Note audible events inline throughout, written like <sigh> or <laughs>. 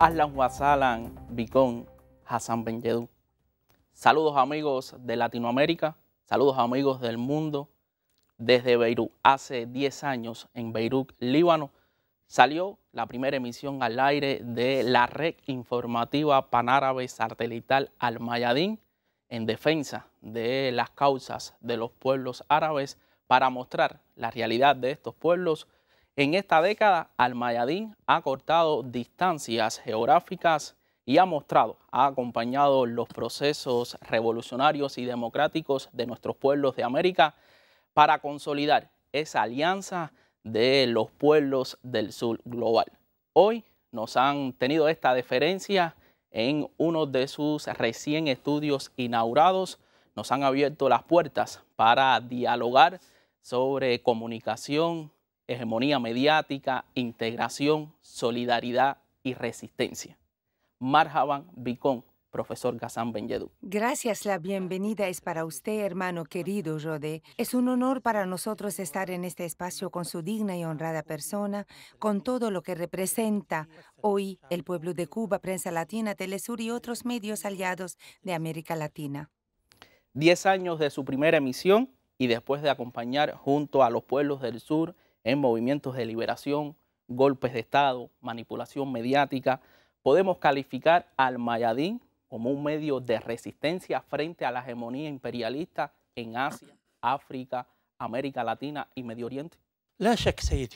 Aslan Vicón Hassan Benjedú. Saludos amigos de Latinoamérica, saludos amigos del mundo. Desde Beirut, hace 10 años en Beirut, Líbano, salió la primera emisión al aire de la red informativa panárabe satelital Al-Mayadín en defensa de las causas de los pueblos árabes para mostrar la realidad de estos pueblos en esta década, Almayadín ha cortado distancias geográficas y ha mostrado, ha acompañado los procesos revolucionarios y democráticos de nuestros pueblos de América para consolidar esa alianza de los pueblos del sur global. Hoy nos han tenido esta deferencia en uno de sus recién estudios inaugurados. Nos han abierto las puertas para dialogar sobre comunicación, hegemonía mediática, integración, solidaridad y resistencia. Marjaban Bicón, profesor Gazán Benyedú. Gracias, la bienvenida es para usted, hermano querido Rodé. Es un honor para nosotros estar en este espacio con su digna y honrada persona, con todo lo que representa hoy el pueblo de Cuba, Prensa Latina, Telesur y otros medios aliados de América Latina. Diez años de su primera emisión y después de acompañar junto a los pueblos del sur en movimientos de liberación, golpes de Estado, manipulación mediática. Podemos calificar al Mayadín como un medio de resistencia frente a la hegemonía imperialista en Asia, África, América Latina y Medio Oriente.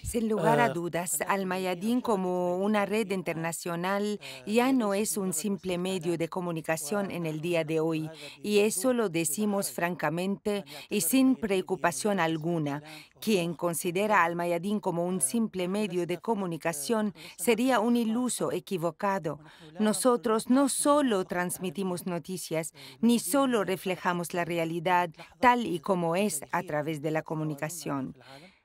Sin lugar a dudas, Al-Mayadin como una red internacional ya no es un simple medio de comunicación en el día de hoy, y eso lo decimos francamente y sin preocupación alguna. Quien considera al Mayadín como un simple medio de comunicación sería un iluso equivocado. Nosotros no solo transmitimos noticias, ni solo reflejamos la realidad tal y como es a través de la comunicación.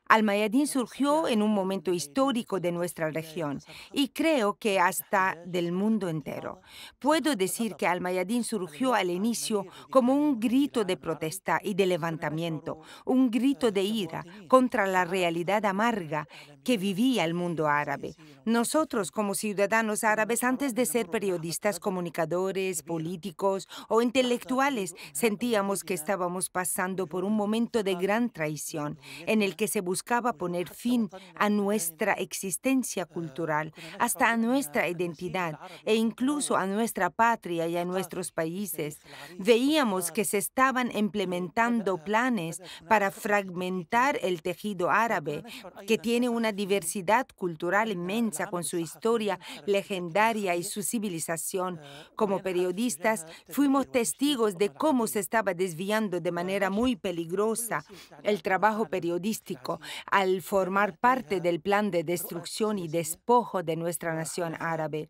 Al-Mayadin surgió en un momento histórico de nuestra región y creo que hasta del mundo entero. Puedo decir que Al-Mayadin surgió al inicio como un grito de protesta y de levantamiento, un grito de ira contra la realidad amarga que vivía el mundo árabe. Nosotros como ciudadanos árabes, antes de ser periodistas, comunicadores, políticos o intelectuales, sentíamos que estábamos pasando por un momento de gran traición en el que se buscaba buscaba poner fin a nuestra existencia cultural, hasta a nuestra identidad e incluso a nuestra patria y a nuestros países. Veíamos que se estaban implementando planes para fragmentar el tejido árabe, que tiene una diversidad cultural inmensa con su historia legendaria y su civilización. Como periodistas, fuimos testigos de cómo se estaba desviando de manera muy peligrosa el trabajo periodístico al formar parte del plan de destrucción y despojo de nuestra nación árabe.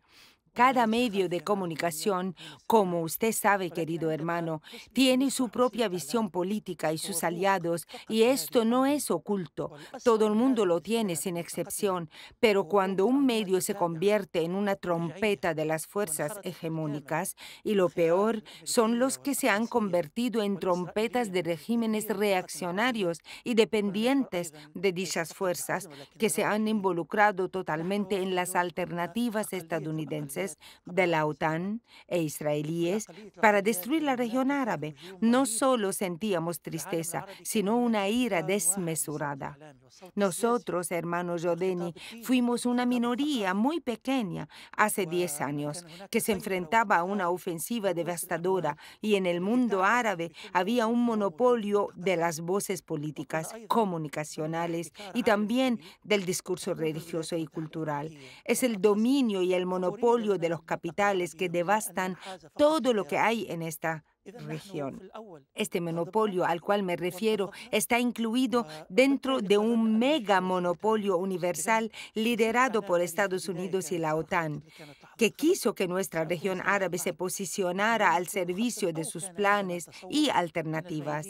Cada medio de comunicación, como usted sabe, querido hermano, tiene su propia visión política y sus aliados, y esto no es oculto. Todo el mundo lo tiene sin excepción, pero cuando un medio se convierte en una trompeta de las fuerzas hegemónicas, y lo peor son los que se han convertido en trompetas de regímenes reaccionarios y dependientes de dichas fuerzas, que se han involucrado totalmente en las alternativas estadounidenses de la OTAN e israelíes para destruir la región árabe. No solo sentíamos tristeza, sino una ira desmesurada. Nosotros, hermanos Jodeni, fuimos una minoría muy pequeña hace 10 años que se enfrentaba a una ofensiva devastadora y en el mundo árabe había un monopolio de las voces políticas, comunicacionales y también del discurso religioso y cultural. Es el dominio y el monopolio de los capitales que devastan todo lo que hay en esta región. Este monopolio al cual me refiero está incluido dentro de un mega monopolio universal liderado por Estados Unidos y la OTAN que quiso que nuestra región árabe se posicionara al servicio de sus planes y alternativas.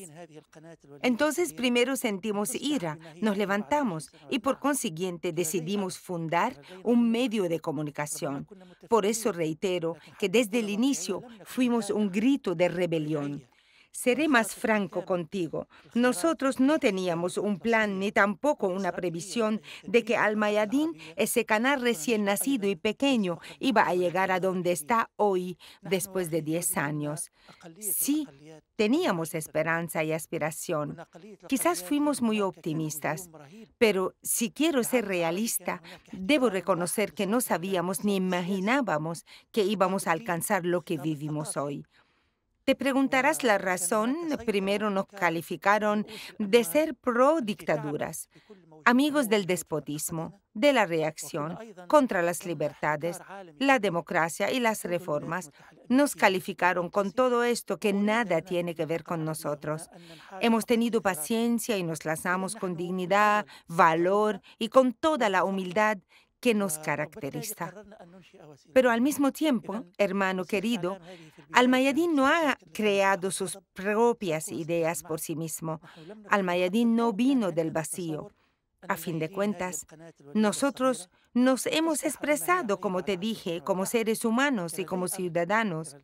Entonces primero sentimos ira, nos levantamos y por consiguiente decidimos fundar un medio de comunicación. Por eso reitero que desde el inicio fuimos un grito de rebelión. Seré más franco contigo. Nosotros no teníamos un plan ni tampoco una previsión de que al ese canal recién nacido y pequeño, iba a llegar a donde está hoy después de 10 años. Sí, teníamos esperanza y aspiración. Quizás fuimos muy optimistas, pero si quiero ser realista, debo reconocer que no sabíamos ni imaginábamos que íbamos a alcanzar lo que vivimos hoy. Te preguntarás la razón. Primero nos calificaron de ser pro dictaduras, amigos del despotismo, de la reacción contra las libertades, la democracia y las reformas. Nos calificaron con todo esto que nada tiene que ver con nosotros. Hemos tenido paciencia y nos lanzamos con dignidad, valor y con toda la humildad que nos caracteriza. Pero al mismo tiempo, hermano querido, Al-Mayadin no ha creado sus propias ideas por sí mismo. Al-Mayadin no vino del vacío. A fin de cuentas, nosotros nos hemos expresado, como te dije, como seres humanos y como ciudadanos.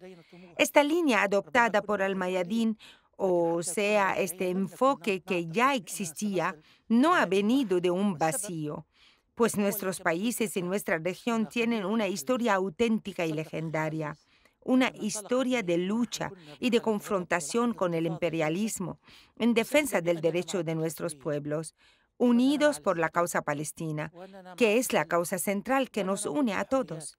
Esta línea adoptada por Al-Mayadin o sea, este enfoque que ya existía, no ha venido de un vacío pues nuestros países y nuestra región tienen una historia auténtica y legendaria, una historia de lucha y de confrontación con el imperialismo en pues defensa del derecho de nuestros pueblos, unidos por la causa palestina, que es la causa central que nos une a todos.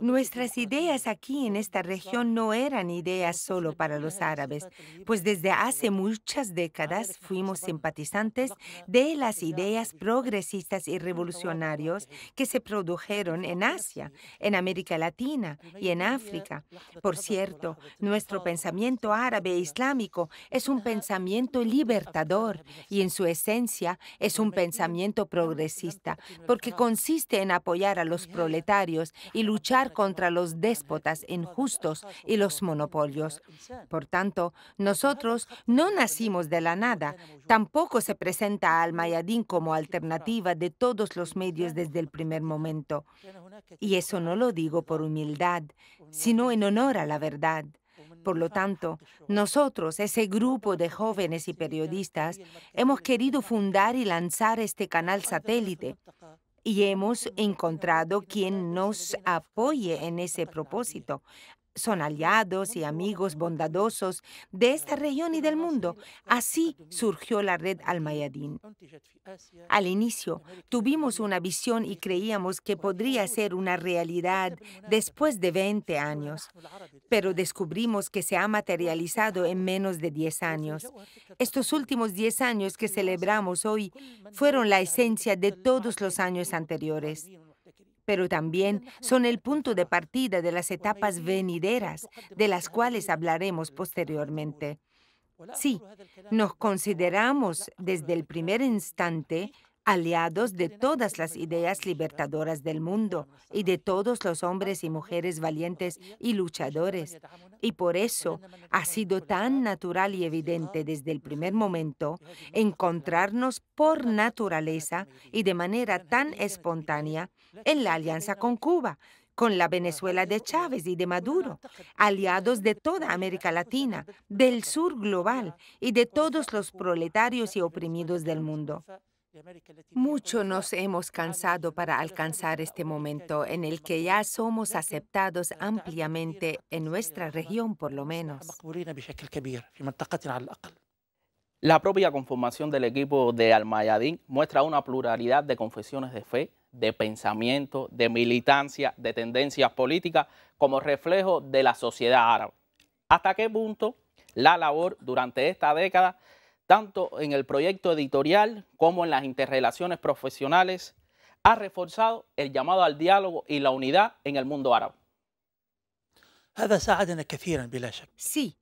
Nuestras ideas aquí en esta región no eran ideas solo para los árabes, pues desde hace muchas décadas fuimos simpatizantes de las ideas progresistas y revolucionarios que se produjeron en Asia, en América Latina y en África. Por cierto, nuestro pensamiento árabe e islámico es un pensamiento libertador y en su esencia es un pensamiento progresista, porque consiste en apoyar a los proletarios y luchar contra los déspotas injustos y los monopolios. Por tanto, nosotros no nacimos de la nada. Tampoco se presenta al Mayadín como alternativa de todos los medios desde el primer momento. Y eso no lo digo por humildad, sino en honor a la verdad. Por lo tanto, nosotros, ese grupo de jóvenes y periodistas, hemos querido fundar y lanzar este canal satélite y hemos encontrado quien nos apoye en ese propósito son aliados y amigos bondadosos de esta región y del mundo. Así surgió la red al Al inicio tuvimos una visión y creíamos que podría ser una realidad después de 20 años, pero descubrimos que se ha materializado en menos de 10 años. Estos últimos 10 años que celebramos hoy fueron la esencia de todos los años anteriores pero también son el punto de partida de las etapas venideras, de las cuales hablaremos posteriormente. Sí, nos consideramos desde el primer instante aliados de todas las ideas libertadoras del mundo y de todos los hombres y mujeres valientes y luchadores. Y por eso ha sido tan natural y evidente desde el primer momento encontrarnos por naturaleza y de manera tan espontánea en la alianza con Cuba, con la Venezuela de Chávez y de Maduro, aliados de toda América Latina, del sur global y de todos los proletarios y oprimidos del mundo. Mucho nos hemos cansado para alcanzar este momento en el que ya somos aceptados ampliamente en nuestra región por lo menos. La propia conformación del equipo de Almayadín muestra una pluralidad de confesiones de fe, de pensamiento, de militancia, de tendencias políticas como reflejo de la sociedad árabe. ¿Hasta qué punto la labor durante esta década tanto en el proyecto editorial como en las interrelaciones profesionales, ha reforzado el llamado al diálogo y la unidad en el mundo árabe. Sí,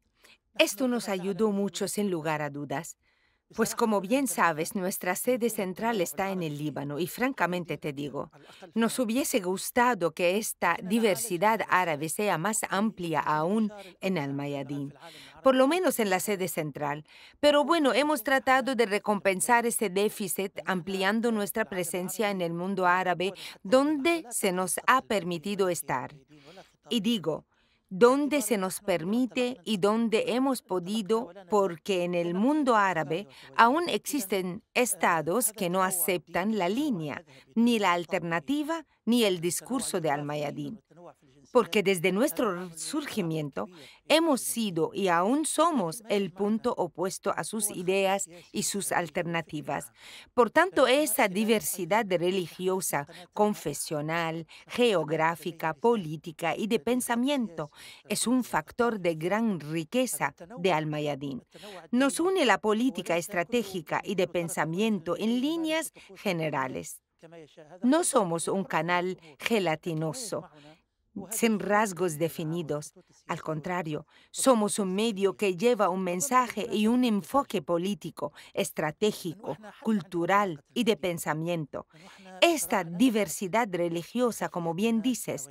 esto nos ayudó mucho, sin lugar a dudas. Pues como bien sabes, nuestra sede central está en el Líbano y francamente te digo, nos hubiese gustado que esta diversidad árabe sea más amplia aún en Al-Mayadin, por lo menos en la sede central. Pero bueno, hemos tratado de recompensar ese déficit ampliando nuestra presencia en el mundo árabe donde se nos ha permitido estar. Y digo, donde se nos permite y donde hemos podido, porque en el mundo árabe aún existen estados que no aceptan la línea, ni la alternativa, ni el discurso de Al-Mayadin porque desde nuestro surgimiento hemos sido y aún somos el punto opuesto a sus ideas y sus alternativas. Por tanto, esa diversidad religiosa, confesional, geográfica, política y de pensamiento es un factor de gran riqueza de Almayadín. Nos une la política estratégica y de pensamiento en líneas generales. No somos un canal gelatinoso sin rasgos definidos. Al contrario, somos un medio que lleva un mensaje y un enfoque político, estratégico, cultural y de pensamiento. Esta diversidad religiosa, como bien dices,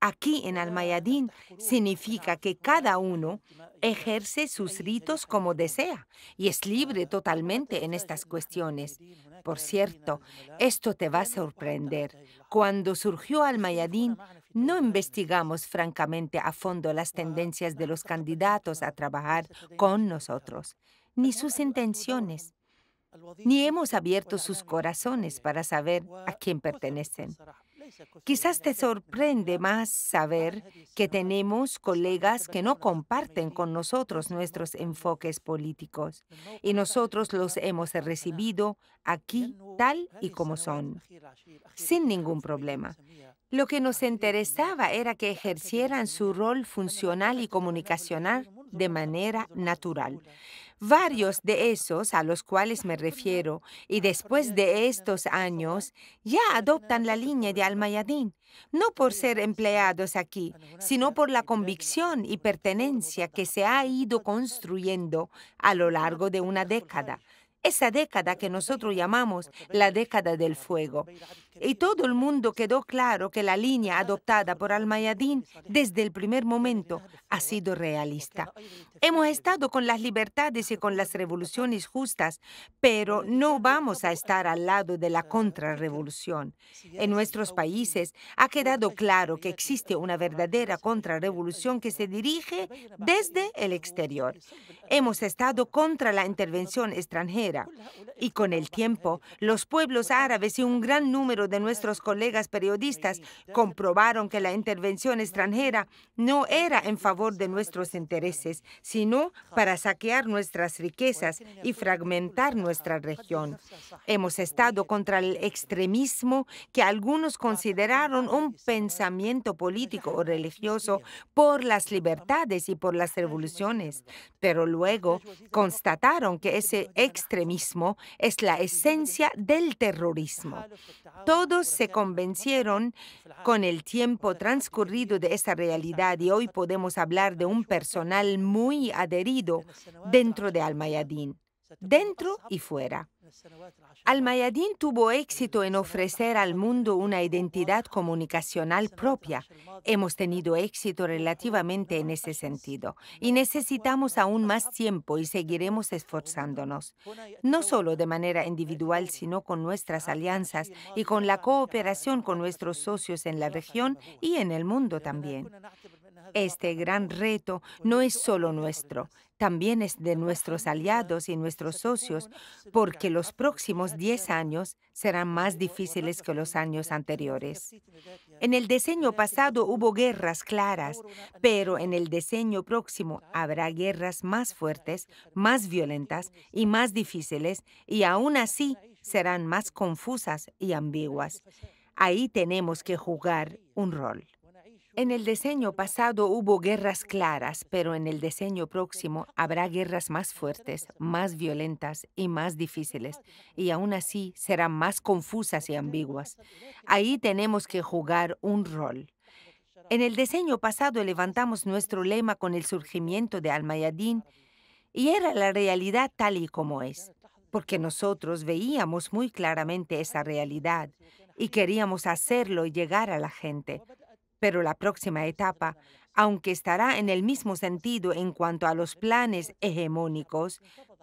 aquí en Almayadín significa que cada uno ejerce sus ritos como desea y es libre totalmente en estas cuestiones. Por cierto, esto te va a sorprender. Cuando surgió Almayadín, no investigamos francamente a fondo las tendencias de los candidatos a trabajar con nosotros, ni sus intenciones, ni hemos abierto sus corazones para saber a quién pertenecen. Quizás te sorprende más saber que tenemos colegas que no comparten con nosotros nuestros enfoques políticos y nosotros los hemos recibido aquí tal y como son, sin ningún problema. Lo que nos interesaba era que ejercieran su rol funcional y comunicacional de manera natural. Varios de esos a los cuales me refiero y después de estos años ya adoptan la línea de Almayadín, no por ser empleados aquí, sino por la convicción y pertenencia que se ha ido construyendo a lo largo de una década esa década que nosotros llamamos la década del fuego y todo el mundo quedó claro que la línea adoptada por al Almayadín desde el primer momento ha sido realista. Hemos estado con las libertades y con las revoluciones justas, pero no vamos a estar al lado de la contrarrevolución. En nuestros países ha quedado claro que existe una verdadera contrarrevolución que se dirige desde el exterior. Hemos estado contra la intervención extranjera y con el tiempo los pueblos árabes y un gran número de nuestros colegas periodistas comprobaron que la intervención extranjera no era en favor de nuestros intereses, sino para saquear nuestras riquezas y fragmentar nuestra región. Hemos estado contra el extremismo que algunos consideraron un pensamiento político o religioso por las libertades y por las revoluciones, pero luego constataron que ese extremismo es la esencia del terrorismo. Todos se convencieron con el tiempo transcurrido de esta realidad y hoy podemos hablar de un personal muy adherido dentro de al dentro y fuera. Al Almayadín tuvo éxito en ofrecer al mundo una identidad comunicacional propia. Hemos tenido éxito relativamente en ese sentido y necesitamos aún más tiempo y seguiremos esforzándonos, no solo de manera individual, sino con nuestras alianzas y con la cooperación con nuestros socios en la región y en el mundo también. Este gran reto no es solo nuestro, también es de nuestros aliados y nuestros socios, porque los próximos 10 años serán más difíciles que los años anteriores. En el diseño pasado hubo guerras claras, pero en el diseño próximo habrá guerras más fuertes, más violentas y más difíciles, y aún así serán más confusas y ambiguas. Ahí tenemos que jugar un rol. En el diseño pasado hubo guerras claras, pero en el diseño próximo habrá guerras más fuertes, más violentas y más difíciles, y aún así serán más confusas y ambiguas. Ahí tenemos que jugar un rol. En el diseño pasado levantamos nuestro lema con el surgimiento de Al Mayadin y era la realidad tal y como es, porque nosotros veíamos muy claramente esa realidad y queríamos hacerlo y llegar a la gente, pero la próxima etapa, aunque estará en el mismo sentido en cuanto a los planes hegemónicos,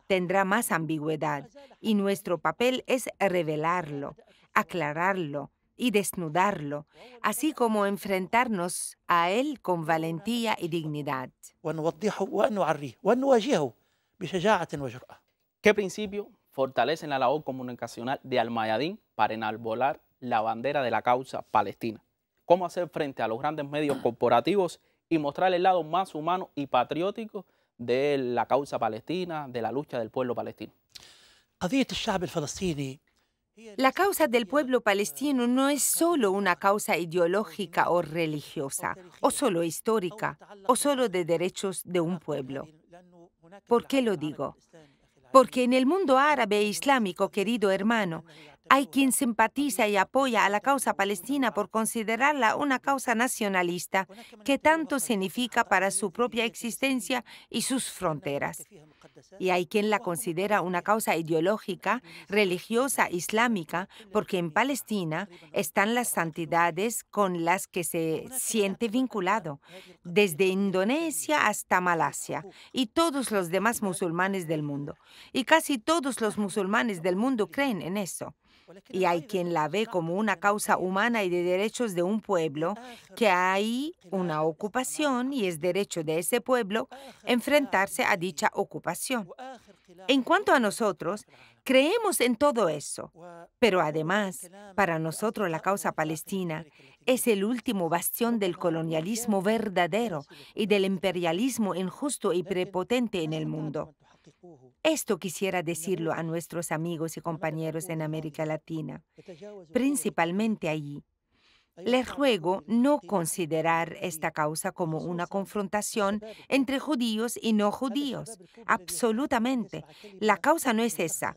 tendrá más ambigüedad y nuestro papel es revelarlo, aclararlo y desnudarlo, así como enfrentarnos a él con valentía y dignidad. Este ¿Qué principio fortalecen la labor comunicacional de Almayadín para enalbolar la bandera de la causa palestina? cómo hacer frente a los grandes medios corporativos y mostrar el lado más humano y patriótico de la causa palestina, de la lucha del pueblo palestino. La causa del pueblo palestino no es solo una causa ideológica o religiosa, o solo histórica, o solo de derechos de un pueblo. ¿Por qué lo digo? Porque en el mundo árabe e islámico, querido hermano, hay quien simpatiza y apoya a la causa palestina por considerarla una causa nacionalista, que tanto significa para su propia existencia y sus fronteras. Y hay quien la considera una causa ideológica, religiosa, islámica, porque en Palestina están las santidades con las que se siente vinculado, desde Indonesia hasta Malasia y todos los demás musulmanes del mundo. Y casi todos los musulmanes del mundo creen en eso y hay quien la ve como una causa humana y de derechos de un pueblo, que hay una ocupación y es derecho de ese pueblo enfrentarse a dicha ocupación. En cuanto a nosotros, creemos en todo eso, pero además, para nosotros la causa palestina es el último bastión del colonialismo verdadero y del imperialismo injusto y prepotente en el mundo. Esto quisiera decirlo a nuestros amigos y compañeros en América Latina, principalmente allí. Les ruego no considerar esta causa como una confrontación entre judíos y no judíos. Absolutamente. La causa no es esa.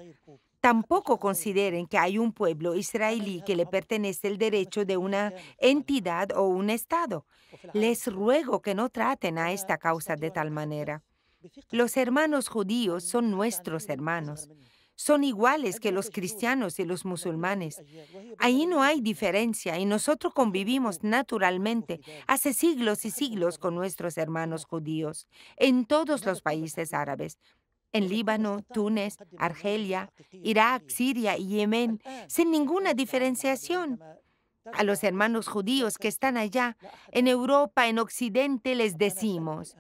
Tampoco consideren que hay un pueblo israelí que le pertenece el derecho de una entidad o un Estado. Les ruego que no traten a esta causa de tal manera. Los hermanos judíos son nuestros hermanos. Son iguales que los cristianos y los musulmanes. Ahí no hay diferencia y nosotros convivimos naturalmente hace siglos y siglos con nuestros hermanos judíos en todos los países árabes en Líbano, Túnez, Argelia, Irak, Siria y Yemen, sin ninguna diferenciación. A los hermanos judíos que están allá, en Europa, en Occidente, les decimos,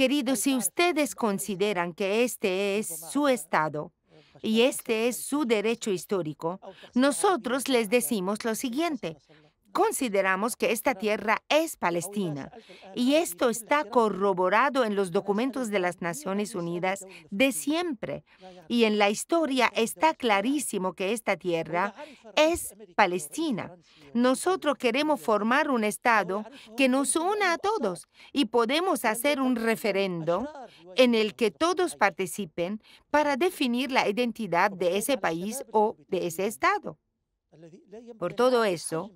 Queridos, si ustedes consideran que este es su estado y este es su derecho histórico, nosotros les decimos lo siguiente. Consideramos que esta tierra es Palestina y esto está corroborado en los documentos de las Naciones Unidas de siempre y en la historia está clarísimo que esta tierra es Palestina. Nosotros queremos formar un Estado que nos una a todos y podemos hacer un referendo en el que todos participen para definir la identidad de ese país o de ese Estado. Por todo eso,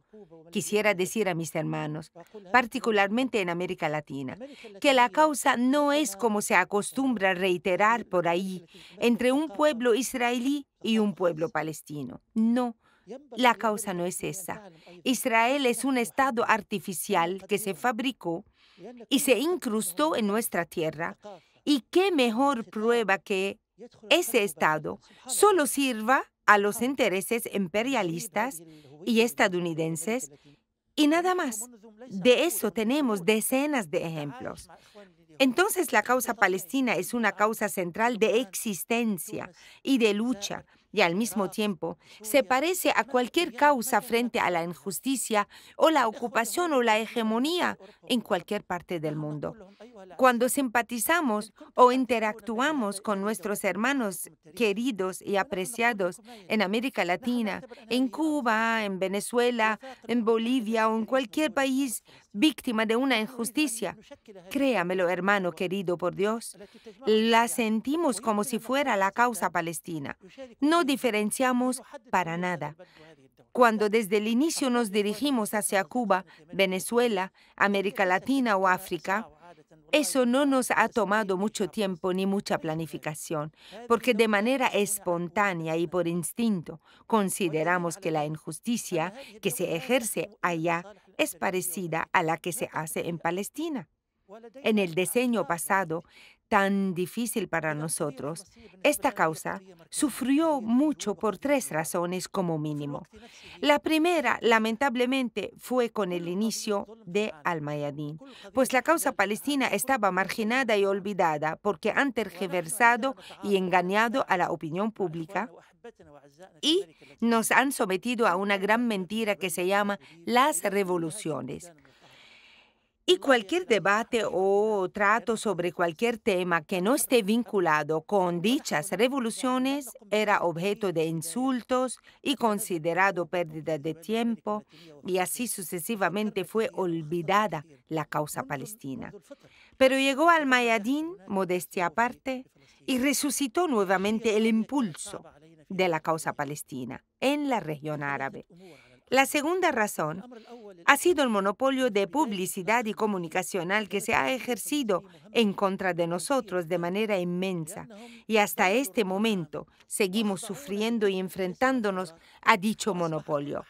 quisiera decir a mis hermanos, particularmente en América Latina, que la causa no es como se acostumbra reiterar por ahí entre un pueblo israelí y un pueblo palestino. No, la causa no es esa. Israel es un Estado artificial que se fabricó y se incrustó en nuestra tierra. ¿Y qué mejor prueba que ese Estado solo sirva a los intereses imperialistas y estadounidenses y nada más. De eso tenemos decenas de ejemplos. Entonces la causa palestina es una causa central de existencia y de lucha y al mismo tiempo se parece a cualquier causa frente a la injusticia o la ocupación o la hegemonía en cualquier parte del mundo. Cuando simpatizamos o interactuamos con nuestros hermanos queridos y apreciados en América Latina, en Cuba, en Venezuela, en Bolivia o en cualquier país víctima de una injusticia. Créamelo, hermano querido por Dios, la sentimos como si fuera la causa palestina. No diferenciamos para nada. Cuando desde el inicio nos dirigimos hacia Cuba, Venezuela, América Latina o África, eso no nos ha tomado mucho tiempo ni mucha planificación, porque de manera espontánea y por instinto consideramos que la injusticia que se ejerce allá es parecida a la que se hace en Palestina. En el diseño pasado, tan difícil para nosotros, esta causa sufrió mucho por tres razones como mínimo. La primera, lamentablemente, fue con el inicio de Al-Mayadin, pues la causa palestina estaba marginada y olvidada porque han tergiversado y engañado a la opinión pública y nos han sometido a una gran mentira que se llama las revoluciones. Y cualquier debate o trato sobre cualquier tema que no esté vinculado con dichas revoluciones era objeto de insultos y considerado pérdida de tiempo, y así sucesivamente fue olvidada la causa palestina. Pero llegó al Mayadín, modestia aparte, y resucitó nuevamente el impulso de la causa palestina en la región árabe. La segunda razón ha sido el monopolio de publicidad y comunicacional que se ha ejercido en contra de nosotros de manera inmensa y hasta este momento seguimos sufriendo y enfrentándonos a dicho monopolio.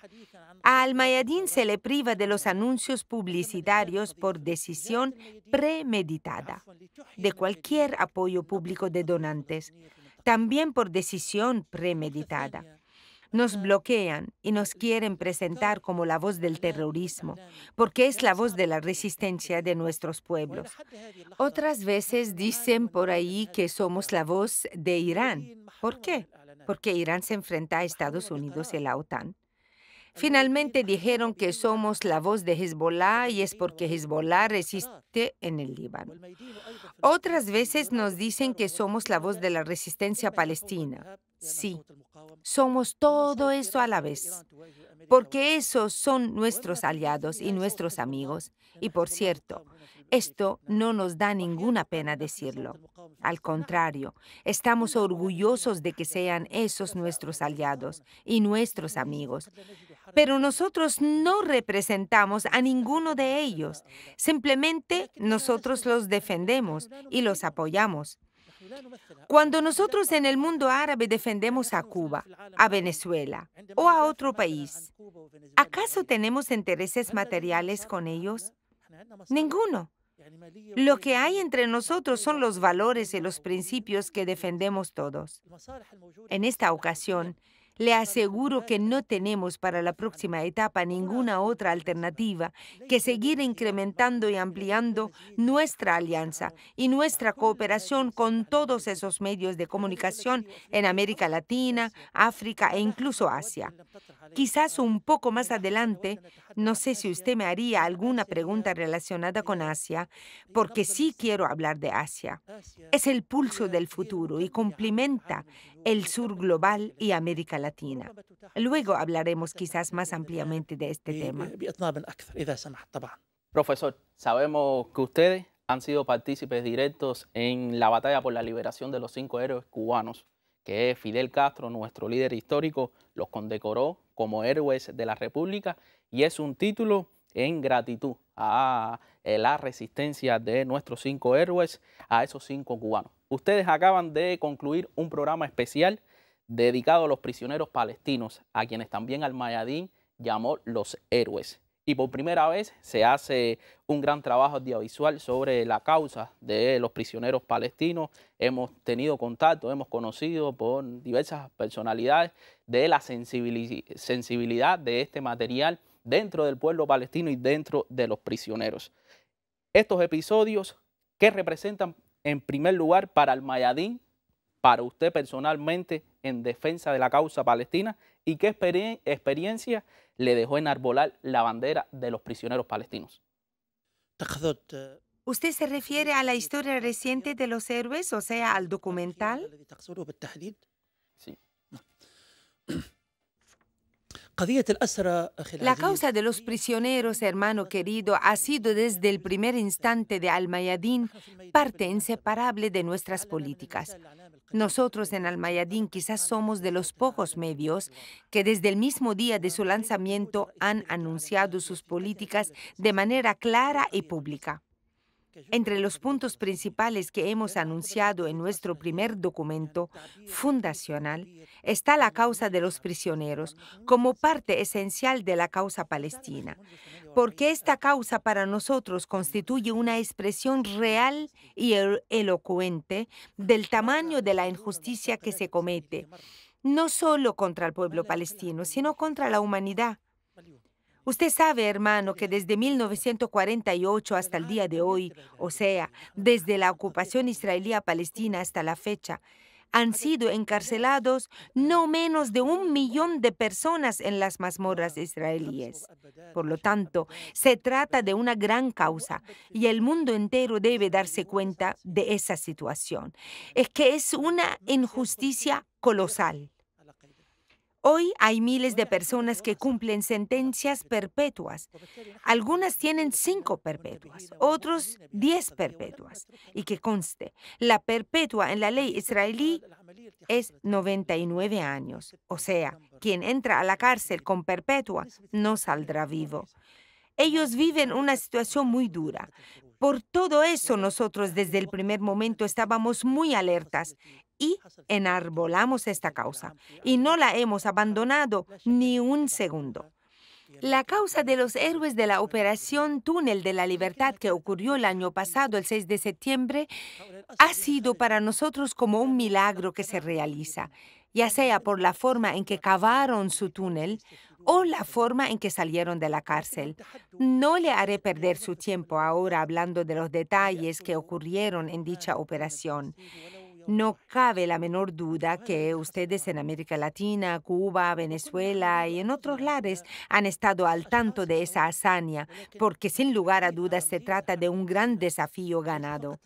A Al-Mayadin se le priva de los anuncios publicitarios por decisión premeditada de cualquier apoyo público de donantes también por decisión premeditada. Nos bloquean y nos quieren presentar como la voz del terrorismo, porque es la voz de la resistencia de nuestros pueblos. Otras veces dicen por ahí que somos la voz de Irán. ¿Por qué? Porque Irán se enfrenta a Estados Unidos y la OTAN. Finalmente dijeron que somos la voz de Hezbollah y es porque Hezbollah resiste en el Líbano. Otras veces nos dicen que somos la voz de la resistencia palestina. Sí, somos todo eso a la vez, porque esos son nuestros aliados y nuestros amigos. Y por cierto, esto no nos da ninguna pena decirlo. Al contrario, estamos orgullosos de que sean esos nuestros aliados y nuestros amigos. Pero nosotros no representamos a ninguno de ellos. Simplemente nosotros los defendemos y los apoyamos. Cuando nosotros en el mundo árabe defendemos a Cuba, a Venezuela o a otro país, ¿acaso tenemos intereses materiales con ellos? Ninguno. Lo pues, que hay entre nosotros son los valores y los principios que defendemos todos. En esta ocasión, le aseguro que no tenemos para la próxima etapa ninguna otra alternativa que seguir incrementando y ampliando nuestra alianza y nuestra cooperación con todos esos medios de comunicación en América Latina, África e incluso Asia. Quizás un poco más adelante, no sé si usted me haría alguna pregunta relacionada con Asia, porque sí quiero hablar de Asia. Es el pulso del futuro y complementa el sur global y América Latina. Luego hablaremos quizás más ampliamente de este tema. Eh, Profesor, sabemos que ustedes han sido partícipes directos en la batalla por la liberación de los cinco héroes cubanos, que Fidel Castro, nuestro líder histórico, los condecoró como héroes de la República y es un título en gratitud a eh, la resistencia de nuestros cinco héroes, a esos cinco cubanos. Ustedes acaban de concluir un programa especial dedicado a los prisioneros palestinos, a quienes también Al-Mayadín llamó los héroes. Y por primera vez se hace un gran trabajo audiovisual sobre la causa de los prisioneros palestinos. Hemos tenido contacto, hemos conocido por diversas personalidades de la sensibilidad de este material dentro del pueblo palestino y dentro de los prisioneros. Estos episodios, ¿qué representan en primer lugar para el Mayadín, para usted personalmente en defensa de la causa palestina y qué experiencia le dejó enarbolar la bandera de los prisioneros palestinos. Eh, ¿Usted se refiere a la historia reciente de los héroes, o sea, al documental? Sí. <clears throat> La causa de los prisioneros, hermano querido, ha sido desde el primer instante de Al-Mayadin parte inseparable de nuestras políticas. Nosotros en Al-Mayadin quizás somos de los pocos medios que desde el mismo día de su lanzamiento han anunciado sus políticas de manera clara y pública. Entre los puntos principales que hemos anunciado en nuestro primer documento fundacional está la causa de los prisioneros como parte esencial de la causa palestina, porque esta causa para nosotros constituye una expresión real y elocuente del tamaño de la injusticia que se comete, no solo contra el pueblo palestino, sino contra la humanidad. Usted sabe, hermano, que desde 1948 hasta el día de hoy, o sea, desde la ocupación israelí a Palestina hasta la fecha, han sido encarcelados no menos de un millón de personas en las mazmorras israelíes. Por lo tanto, se trata de una gran causa y el mundo entero debe darse cuenta de esa situación. Es que es una injusticia colosal. Hoy hay miles de personas que cumplen sentencias perpetuas. Algunas tienen cinco perpetuas, otros diez perpetuas. Y que conste, la perpetua en la ley israelí es 99 años. O sea, quien entra a la cárcel con perpetua no saldrá vivo. Ellos viven una situación muy dura. Por todo eso nosotros desde el primer momento estábamos muy alertas y enarbolamos esta causa y no la hemos abandonado ni un segundo. La causa de los héroes de la Operación Túnel de la Libertad que ocurrió el año pasado, el 6 de septiembre, ha sido para nosotros como un milagro que se realiza, ya sea por la forma en que cavaron su túnel o la forma en que salieron de la cárcel. No le haré perder su tiempo ahora hablando de los detalles que ocurrieron en dicha operación. No cabe la menor duda que ustedes en América Latina, Cuba, Venezuela y en otros lares han estado al tanto de esa hazaña, porque sin lugar a dudas se trata de un gran desafío ganado.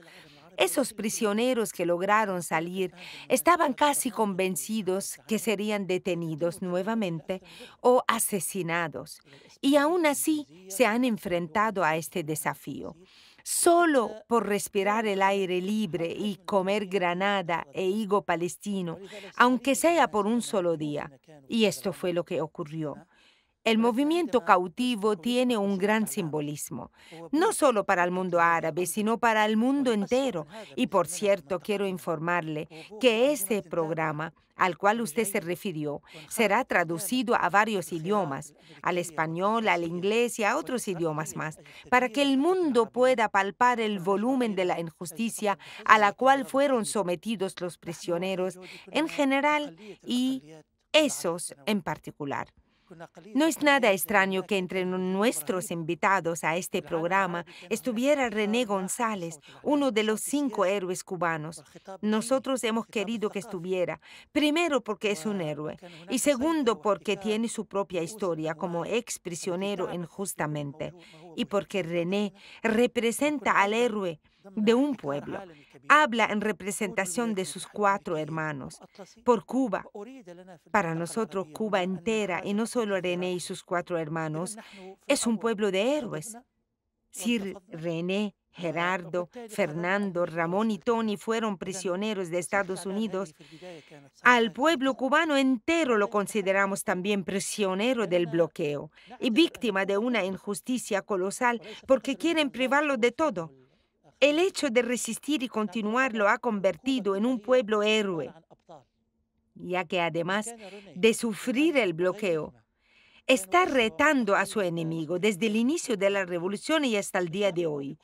Esos prisioneros que lograron salir estaban casi convencidos que serían detenidos nuevamente o asesinados, y aún así se han enfrentado a este desafío. Solo por respirar el aire libre y comer granada e higo palestino, aunque sea por un solo día. Y esto fue lo que ocurrió. El movimiento cautivo tiene un gran simbolismo, no solo para el mundo árabe, sino para el mundo entero. Y por cierto, quiero informarle que este programa al cual usted se refirió será traducido a varios idiomas, al español, al inglés y a otros idiomas más, para que el mundo pueda palpar el volumen de la injusticia a la cual fueron sometidos los prisioneros en general y esos en particular. No es nada extraño que entre nuestros invitados a este programa estuviera René González, uno de los cinco héroes cubanos. Nosotros hemos querido que estuviera, primero porque es un héroe y segundo porque tiene su propia historia como ex prisionero injustamente y porque René representa al héroe de un pueblo. Habla en representación de sus cuatro hermanos por Cuba. Para nosotros, Cuba entera, y no solo René y sus cuatro hermanos, es un pueblo de héroes. Sir René, Gerardo, Fernando, Ramón y Tony fueron prisioneros de Estados Unidos. Al pueblo cubano entero lo consideramos también prisionero del bloqueo y víctima de una injusticia colosal porque quieren privarlo de todo el hecho de resistir y continuar lo ha convertido en un pueblo héroe, ya que además de sufrir el bloqueo, está retando a su enemigo desde el inicio de la revolución y hasta el día de hoy.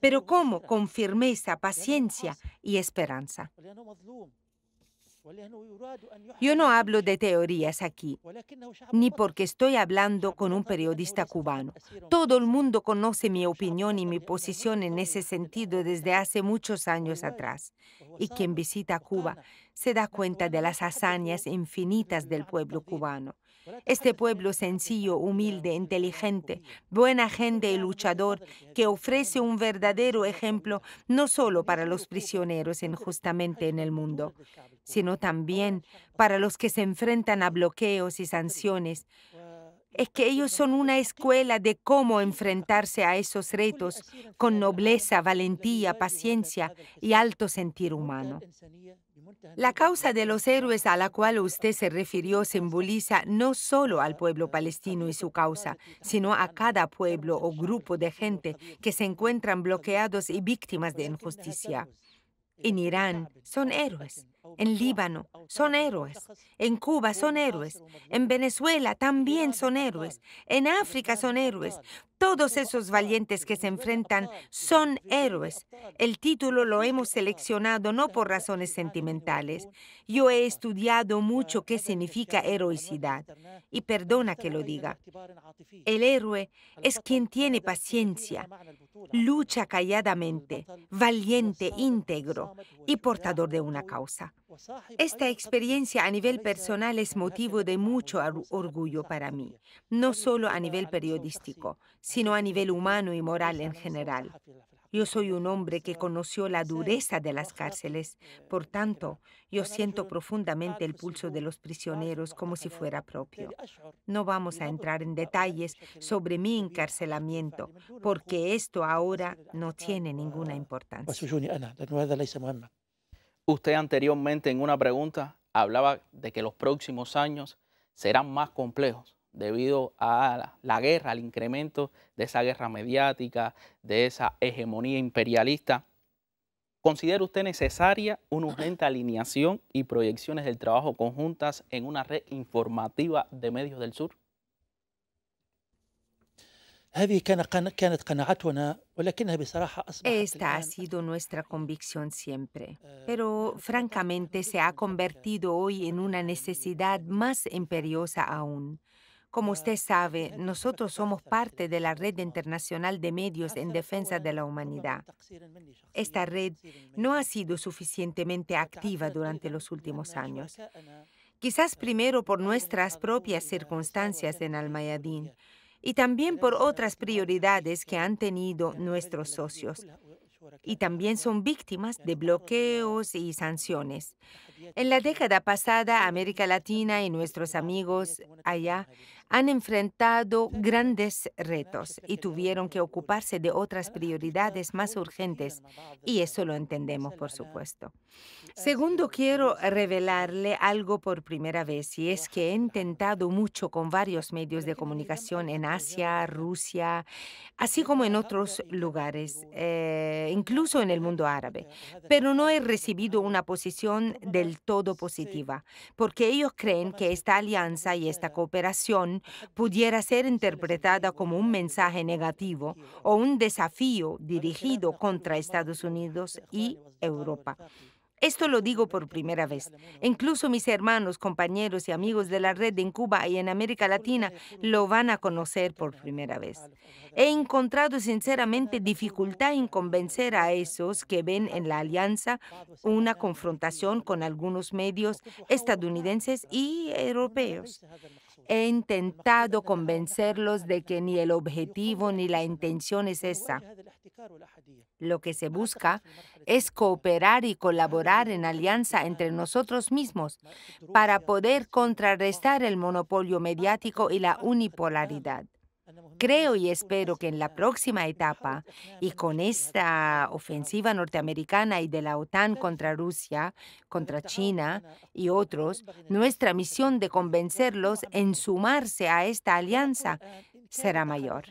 Pero ¿cómo? Con firmeza, paciencia y esperanza. Yo no hablo de teorías aquí, ni porque estoy hablando con un periodista cubano. Todo el mundo conoce mi opinión y mi posición en ese sentido desde hace muchos años atrás. Y quien visita Cuba se da cuenta de las hazañas infinitas del pueblo cubano. Este pueblo sencillo, humilde, inteligente, buena gente y luchador, que ofrece un verdadero ejemplo no solo para los prisioneros injustamente en el mundo, sino también para los que se enfrentan a bloqueos y sanciones, es que ellos son una escuela de cómo enfrentarse a esos retos con nobleza, valentía, paciencia y alto sentir humano. La causa de los héroes a la cual usted se refirió simboliza no solo al pueblo palestino y su causa, sino a cada pueblo o grupo de gente que se encuentran bloqueados y víctimas de injusticia. En Irán son héroes, en Líbano son héroes, en Cuba son héroes, en Venezuela también son héroes, en África son héroes, todos esos valientes que se enfrentan son héroes. El título lo hemos seleccionado no por razones sentimentales. Yo he estudiado mucho qué significa heroicidad. Y perdona que lo diga. El héroe es quien tiene paciencia, lucha calladamente, valiente, íntegro y portador de una causa. Esta experiencia a nivel personal es motivo de mucho orgullo para mí, no solo a nivel periodístico, sino a nivel humano y moral en general. Yo soy un hombre que conoció la dureza de las cárceles, por tanto, yo siento profundamente el pulso de los prisioneros como si fuera propio. No vamos a entrar en detalles sobre mi encarcelamiento, porque esto ahora no tiene ninguna importancia. Usted anteriormente en una pregunta hablaba de que los próximos años serán más complejos debido a la, guerra, al incremento de esa guerra mediática, de esa hegemonía imperialista. ¿Considera usted necesaria una urgente alineación y proyecciones del trabajo conjuntas en una red informativa de medios del sur? Esta ha sido nuestra convicción siempre, pero francamente se ha convertido hoy en una necesidad más imperiosa aún. Como usted sabe, nosotros somos parte de la Red Internacional de Medios en Defensa de la Humanidad. Esta red no ha sido suficientemente activa durante los últimos años. Quizás primero por nuestras propias circunstancias en Almayadín, y también por otras prioridades que han tenido nuestros socios. Y también son víctimas de bloqueos y sanciones. En la década pasada, América Latina y nuestros amigos allá han enfrentado grandes retos y tuvieron que ocuparse de otras prioridades más urgentes, y eso lo entendemos, por supuesto. Segundo, quiero revelarle algo por primera vez, y es que he intentado mucho con varios medios de comunicación en Asia, Rusia, así como en otros lugares, eh, incluso en el mundo árabe, pero no he recibido una posición del todo positiva, porque ellos creen que esta alianza y esta cooperación pudiera ser interpretada como un mensaje negativo o un desafío dirigido contra Estados Unidos y Europa. Esto lo digo por primera vez. Incluso mis hermanos, compañeros y amigos de la red en Cuba y en América Latina lo van a conocer por primera vez. He encontrado sinceramente dificultad en convencer a esos que ven en la alianza una confrontación con algunos medios estadounidenses y europeos. He intentado convencerlos de que ni el objetivo ni la intención es esa. Lo que se busca es cooperar y colaborar en alianza entre nosotros mismos para poder contrarrestar el monopolio mediático y la unipolaridad. Creo y espero que en la próxima etapa y con esta ofensiva norteamericana y de la OTAN contra Rusia, contra China y otros, nuestra misión de convencerlos en sumarse a esta alianza será mayor.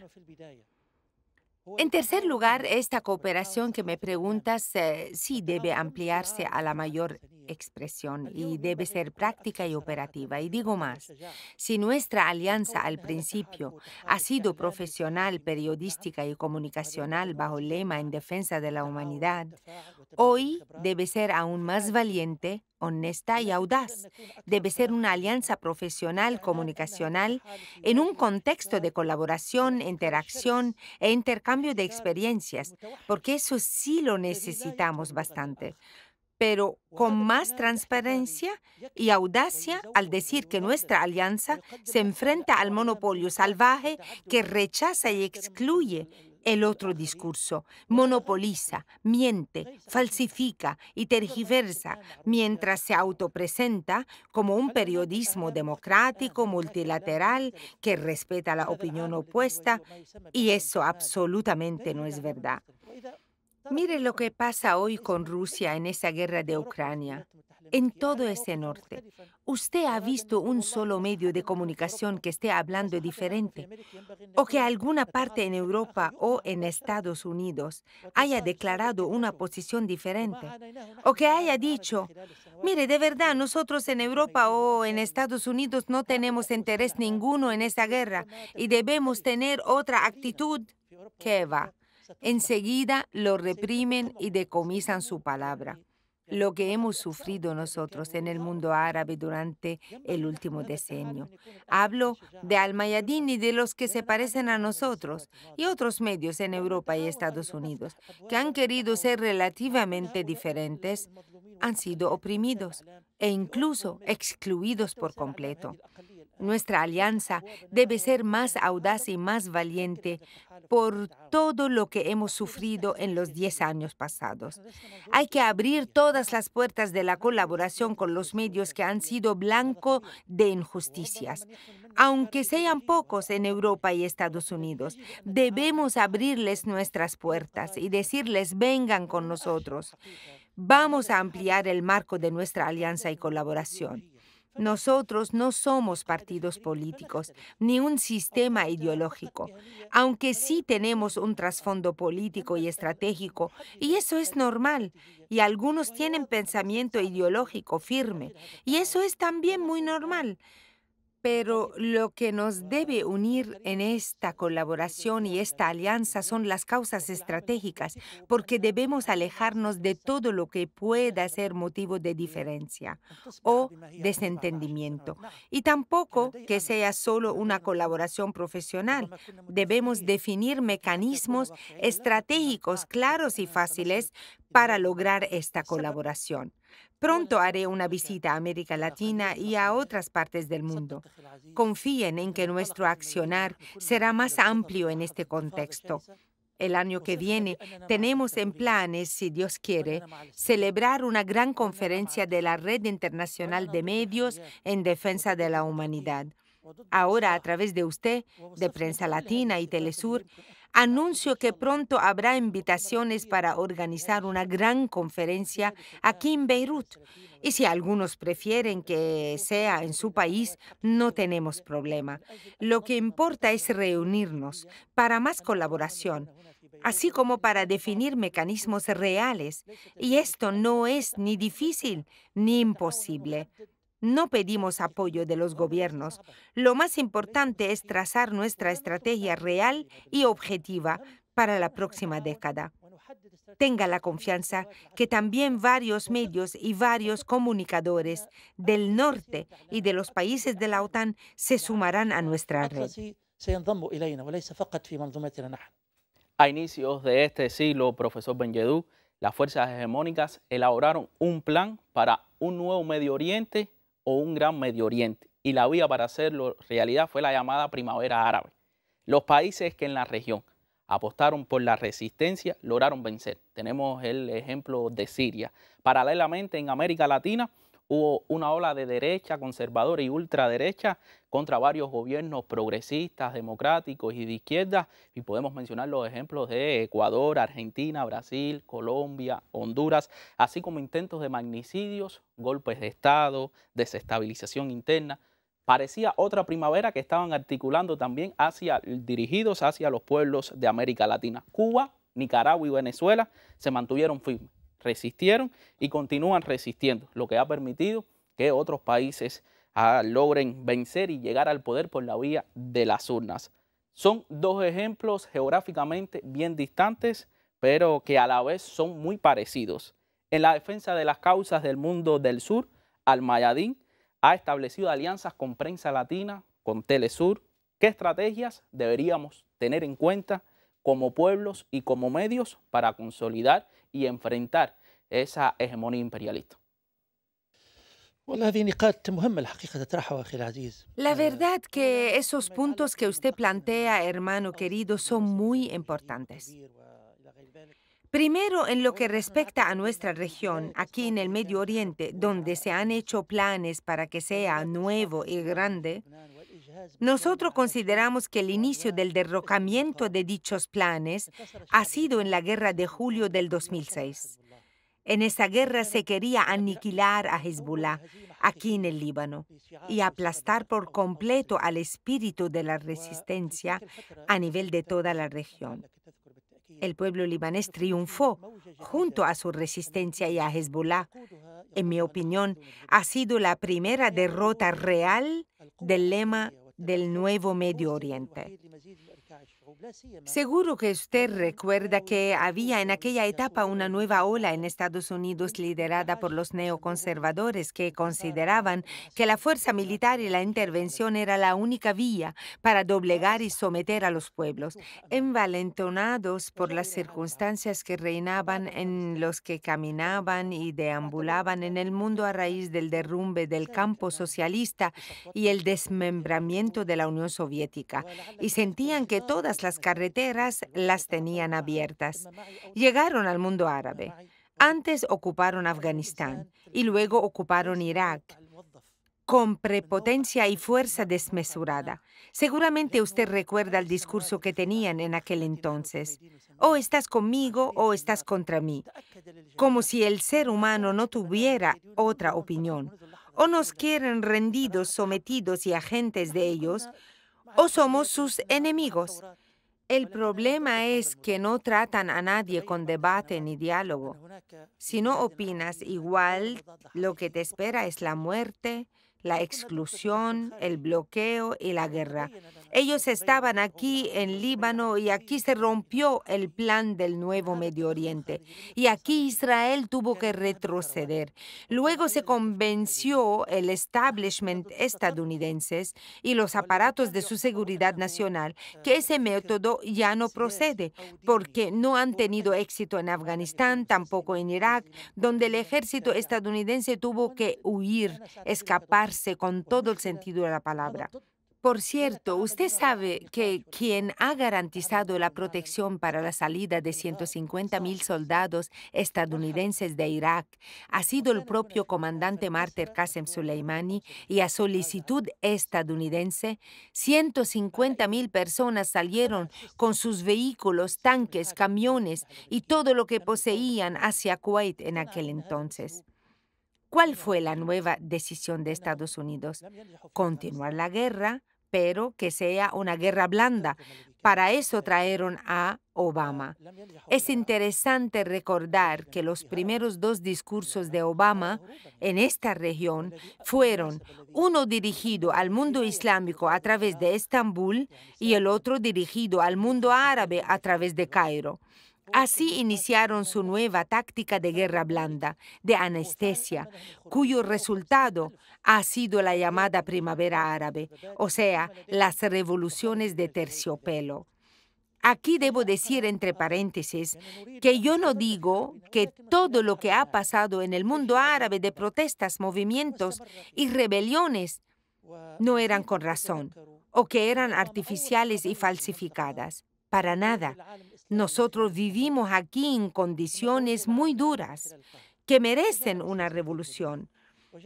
En tercer lugar, esta cooperación que me preguntas eh, sí debe ampliarse a la mayor expresión y debe ser práctica y operativa. Y digo más, si nuestra alianza al principio ha sido profesional, periodística y comunicacional bajo lema en defensa de la humanidad, hoy debe ser aún más valiente, honesta y audaz. Debe ser una alianza profesional, comunicacional, en un contexto de colaboración, interacción e intercambio de experiencias, porque eso sí lo necesitamos bastante pero con más transparencia y audacia al decir que nuestra alianza se enfrenta al monopolio salvaje que rechaza y excluye el otro discurso monopoliza, miente, falsifica y tergiversa mientras se autopresenta como un periodismo democrático multilateral que respeta la opinión opuesta y eso absolutamente no es verdad. Mire lo que pasa hoy con Rusia en esa guerra de Ucrania en todo ese norte. ¿Usted ha visto un solo medio de comunicación que esté hablando diferente? ¿O que alguna parte en Europa o en Estados Unidos haya declarado una posición diferente? ¿O que haya dicho, mire, de verdad, nosotros en Europa o en Estados Unidos no tenemos interés ninguno en esa guerra y debemos tener otra actitud? Que va? Enseguida lo reprimen y decomisan su palabra lo que hemos sufrido nosotros en el mundo árabe durante el último decenio. Hablo de Al-Mayadin y de los que se parecen a nosotros y otros medios en Europa y Estados Unidos que han querido ser relativamente diferentes, han sido oprimidos e incluso excluidos por completo. Nuestra alianza debe ser más audaz y más valiente por todo lo que hemos sufrido en los 10 años pasados. Hay que abrir todas las puertas de la colaboración con los medios que han sido blanco de injusticias. Aunque sean pocos en Europa y Estados Unidos, debemos abrirles nuestras puertas y decirles vengan con nosotros. Vamos a ampliar el marco de nuestra alianza y colaboración. Nosotros no somos partidos políticos ni un sistema ideológico, aunque sí tenemos un trasfondo político y estratégico, y eso es normal. Y algunos tienen pensamiento ideológico firme, y eso es también muy normal. Pero lo que nos debe unir en esta colaboración y esta alianza son las causas estratégicas, porque debemos alejarnos de todo lo que pueda ser motivo de diferencia o desentendimiento. Y tampoco que sea solo una colaboración profesional. Debemos definir mecanismos estratégicos claros y fáciles para lograr esta colaboración. Pronto haré una visita a América Latina y a otras partes del mundo. Confíen en que nuestro accionar será más amplio en este contexto. El año que viene tenemos en planes, si Dios quiere, celebrar una gran conferencia de la Red Internacional de Medios en Defensa de la Humanidad. Ahora, a través de usted, oh, de Prensa Latina y este Telesur, anuncio que pronto habrá invitaciones para organizar una gran conferencia aquí en Beirut. Y si algunos prefieren que sea en su país, no tenemos problema. Lo que importa es reunirnos para más colaboración así como para definir mecanismos reales. Y esto no es ni difícil ni imposible. No pedimos apoyo de los gobiernos. Lo más importante es trazar nuestra estrategia real y objetiva para la próxima década. Tenga la confianza que también varios medios y varios comunicadores del norte y de los países de la OTAN se sumarán a nuestra red. A inicios de este siglo, profesor Benjedú, las fuerzas hegemónicas elaboraron un plan para un nuevo Medio Oriente o un gran Medio Oriente. Y la vía para hacerlo realidad fue la llamada primavera árabe. Los países que en la región apostaron por la resistencia lograron vencer. Tenemos el ejemplo de Siria. Paralelamente en América Latina, hubo una ola de derecha, conservadora y ultraderecha contra varios gobiernos progresistas, democráticos y de izquierda. Y podemos mencionar los ejemplos de Ecuador, Argentina, Brasil, Colombia, Honduras, así como intentos de magnicidios, golpes de Estado, desestabilización interna. Parecía otra primavera que estaban articulando también dirigidos hacia los pueblos de América Latina. Cuba, Nicaragua y Venezuela se mantuvieron firmes resistieron y continúan resistiendo, lo que ha permitido que otros países ah, logren vencer y llegar al poder por la vía de las urnas. Son dos ejemplos geográficamente bien distantes, pero que a la vez son muy parecidos. En la defensa de las causas del mundo del sur, Almayadín ha establecido alianzas con prensa latina, con Telesur. ¿Qué estrategias deberíamos tener en cuenta como pueblos y como medios para consolidar y enfrentar esa hegemonía imperialista. La verdad que esos puntos que usted plantea, hermano querido, son muy importantes. Primero, en lo que respecta a nuestra región, aquí en el Medio Oriente, donde se han hecho planes para que sea nuevo y grande, nosotros consideramos que el inicio del derrocamiento de dichos planes ha sido en la guerra de julio del 2006. En esa guerra se quería aniquilar a Hezbollah aquí en el Líbano y aplastar por completo al espíritu de la resistencia a nivel de toda la región. El pueblo libanés triunfó junto a su resistencia y a Hezbollah. En mi opinión, ha sido la primera derrota real del lema del Nuevo Medio Oriente. Seguro que usted recuerda que había en aquella etapa una nueva ola en Estados Unidos liderada por los neoconservadores que consideraban que la fuerza militar y la intervención era la única vía para doblegar y someter a los pueblos, envalentonados por las circunstancias que reinaban en los que caminaban y deambulaban en el mundo a raíz del derrumbe del campo socialista y el desmembramiento de la Unión Soviética, y sentían que todas pues, las carreteras las tenían abiertas. Llegaron al mundo árabe. Antes ocuparon Afganistán y luego ocuparon Irak con prepotencia y fuerza desmesurada. Seguramente usted recuerda el discurso que tenían en aquel entonces. O oh, estás conmigo o oh, estás contra mí. Como si el ser humano no tuviera otra opinión. O nos quieren rendidos, sometidos y agentes de ellos, o somos sus enemigos. El problema es que no tratan a nadie con debate ni diálogo. Si no opinas igual, lo que te espera es la muerte, la exclusión, el bloqueo y la guerra. Ellos estaban aquí en Líbano y aquí se rompió el plan del nuevo Medio Oriente. Y aquí Israel tuvo que retroceder. Luego se convenció el establishment estadounidense y los aparatos de su seguridad nacional que ese método ya no procede porque no han tenido éxito en Afganistán, tampoco en Irak, donde el ejército estadounidense tuvo que huir, escaparse con todo el sentido de la palabra. Por cierto, usted sabe que quien ha garantizado la protección para la salida de 150.000 soldados estadounidenses de Irak ha sido el propio comandante mártir Qasem Soleimani y a solicitud estadounidense, 150.000 personas salieron con sus vehículos, tanques, camiones y todo lo que poseían hacia Kuwait en aquel entonces. ¿Cuál fue la nueva decisión de Estados Unidos? ¿Continuar la guerra pero que sea una guerra blanda. Para eso trajeron a Obama. Es interesante recordar que los primeros dos discursos de Obama en esta región fueron uno dirigido al mundo islámico a través de Estambul y el otro dirigido al mundo árabe a través de Cairo. Así iniciaron su nueva táctica de guerra blanda, de anestesia, cuyo resultado ha sido la llamada primavera árabe, o sea, las revoluciones de terciopelo. Aquí debo decir entre paréntesis que yo no digo que todo lo que ha pasado en el mundo árabe de protestas, movimientos y rebeliones no eran con razón o que eran artificiales y falsificadas. Para nada. Nosotros vivimos aquí en condiciones muy duras que merecen una revolución.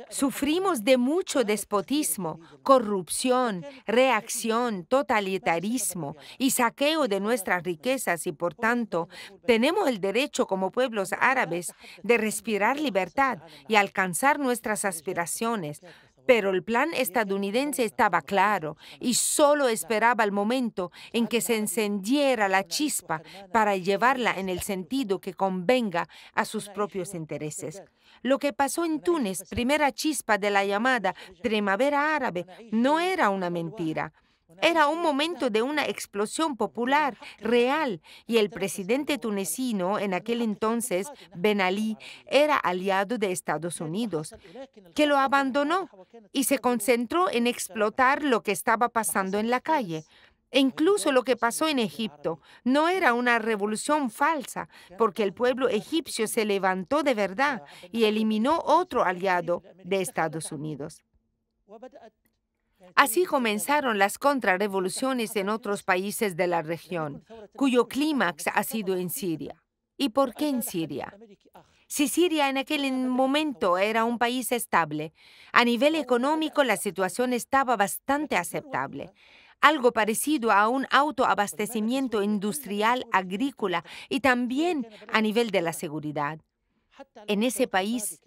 Sufrimos de mucho despotismo, corrupción, reacción, totalitarismo y saqueo de nuestras riquezas y por tanto tenemos el derecho como pueblos árabes de respirar libertad y alcanzar nuestras aspiraciones, pero el plan estadounidense estaba claro y solo esperaba el momento en que se encendiera la chispa para llevarla en el sentido que convenga a sus propios intereses. Lo que pasó en Túnez, primera chispa de la llamada primavera árabe, no era una mentira. Era un momento de una explosión popular real y el presidente tunecino en aquel entonces, Ben Ali, era aliado de Estados Unidos, que lo abandonó y se concentró en explotar lo que estaba pasando en la calle. E incluso lo que pasó en Egipto no era una revolución falsa, porque el pueblo egipcio se levantó de verdad y eliminó otro aliado de Estados Unidos. Así comenzaron las contrarrevoluciones en otros países de la región, cuyo clímax ha sido en Siria. ¿Y por qué en Siria? Si Siria en aquel momento era un país estable, a nivel económico la situación estaba bastante aceptable. Algo parecido a un autoabastecimiento industrial, agrícola y también a nivel de la seguridad en ese país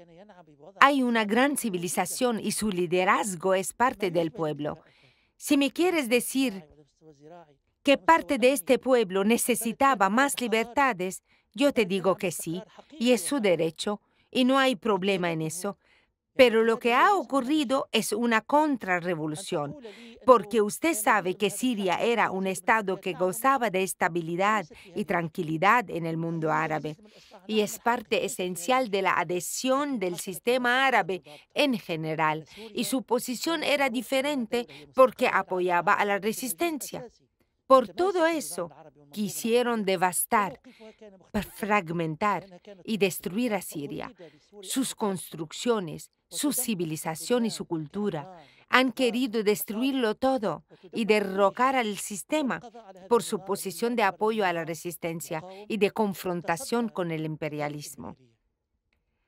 hay una gran civilización y su liderazgo es parte del pueblo. Si me quieres decir que parte de este pueblo necesitaba más libertades, yo te digo que sí, y es su derecho, y no hay problema en eso. Pero lo que ha ocurrido es una contrarrevolución, porque usted sabe que Siria era un estado que gozaba de estabilidad y tranquilidad en el mundo árabe, y es parte esencial de la adhesión del sistema árabe en general, y su posición era diferente porque apoyaba a la resistencia. Por todo eso, quisieron devastar, fragmentar y destruir a Siria. Sus construcciones, su civilización y su cultura han querido destruirlo todo y derrocar al sistema por su posición de apoyo a la resistencia y de confrontación con el imperialismo.